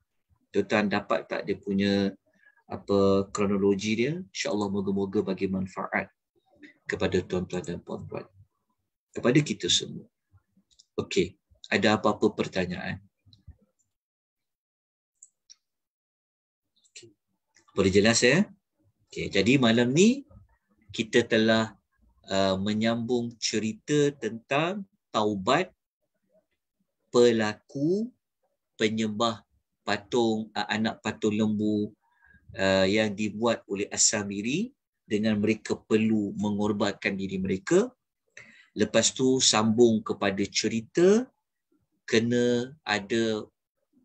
Tuan-tuan dapat tak dia punya apa kronologi dia? InsyaAllah moga-moga bagi manfaat kepada tuan-tuan dan puan-puan. Kepada kita semua. Okey, ada apa-apa pertanyaan? Boleh jelas ya? Okay, jadi malam ni kita telah uh, menyambung cerita tentang taubat pelaku penyembah patung uh, anak patung lembu uh, yang dibuat oleh Asamiri dengan mereka perlu mengorbankan diri mereka. Lepas tu sambung kepada cerita kena ada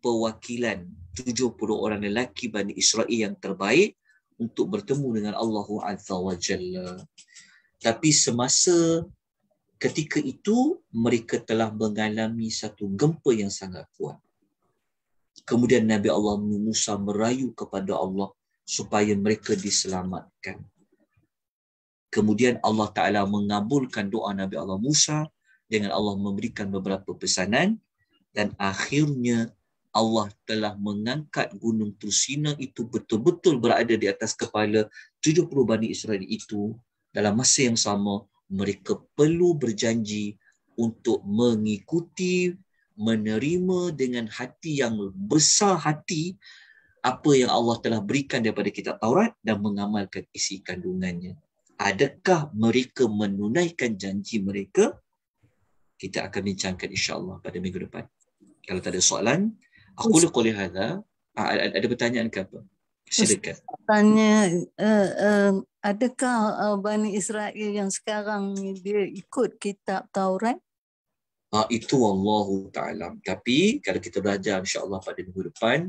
perwakilan 70 orang lelaki Bani Israel yang terbaik untuk bertemu dengan Allah Azza wa Jalla. Tapi semasa ketika itu, mereka telah mengalami satu gempa yang sangat kuat. Kemudian Nabi Allah Musa merayu kepada Allah supaya mereka diselamatkan. Kemudian Allah Ta'ala mengabulkan doa Nabi Allah Musa dengan Allah memberikan beberapa pesanan dan akhirnya Allah telah mengangkat gunung Tursina itu betul-betul berada di atas kepala 70 Bani Israel itu dalam masa yang sama mereka perlu berjanji untuk mengikuti menerima dengan hati yang besar hati apa yang Allah telah berikan daripada kitab Taurat dan mengamalkan isi kandungannya adakah mereka menunaikan janji mereka kita akan bincangkan insya-Allah pada minggu depan kalau tak ada soalan aku lupa oleh Hana. Ha? Ah, ada, pertanyaan ke apa? Silakan. Tanya, uh, uh, adakah eh, Bani Israel yang sekarang dia ikut kitab Taurat? Ah itu Allah Ta'ala. Tapi kalau kita belajar insyaAllah pada minggu depan,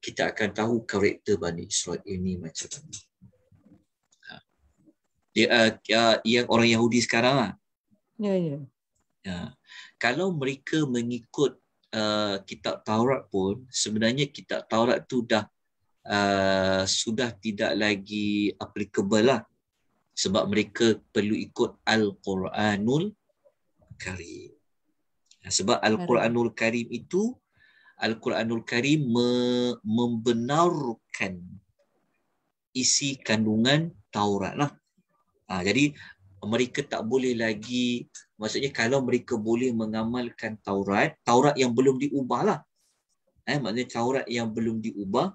kita akan tahu karakter Bani Israel ini macam mana. Ha. Dia, uh, uh, yang orang Yahudi sekarang lah. Ya, ya. Ya. Kalau mereka mengikut uh, kitab Taurat pun sebenarnya kitab Taurat tu dah uh, sudah tidak lagi applicable lah sebab mereka perlu ikut Al-Quranul Karim. Sebab Al-Quranul Karim itu Al-Quranul Karim me- membenarkan isi kandungan Taurat lah. Ha, jadi mereka tak boleh lagi maksudnya kalau mereka boleh mengamalkan Taurat Taurat yang belum diubah lah eh maknanya Taurat yang belum diubah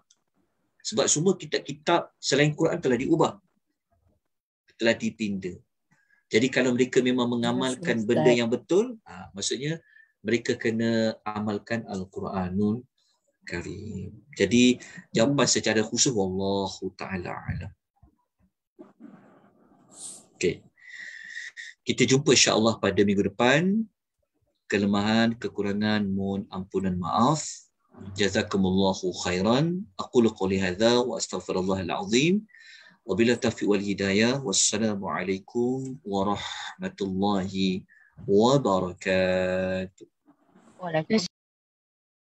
sebab semua kitab-kitab selain Quran telah diubah telah dipindah jadi kalau mereka memang mengamalkan benda yang betul ah, maksudnya mereka kena amalkan al quranul Karim. Jadi jawapan secara khusus Wallahu ta'ala alam. Okay. Kita jumpa insya-Allah pada minggu depan. Kelemahan, kekurangan mohon ampunan maaf. Jazakumullahu khairan. Aqulu qawli hadza wa astaghfirullahal azim. Wabila taufiq wal hidayah. Wassalamualaikum warahmatullahi wabarakatuh. Waalaikumsalam.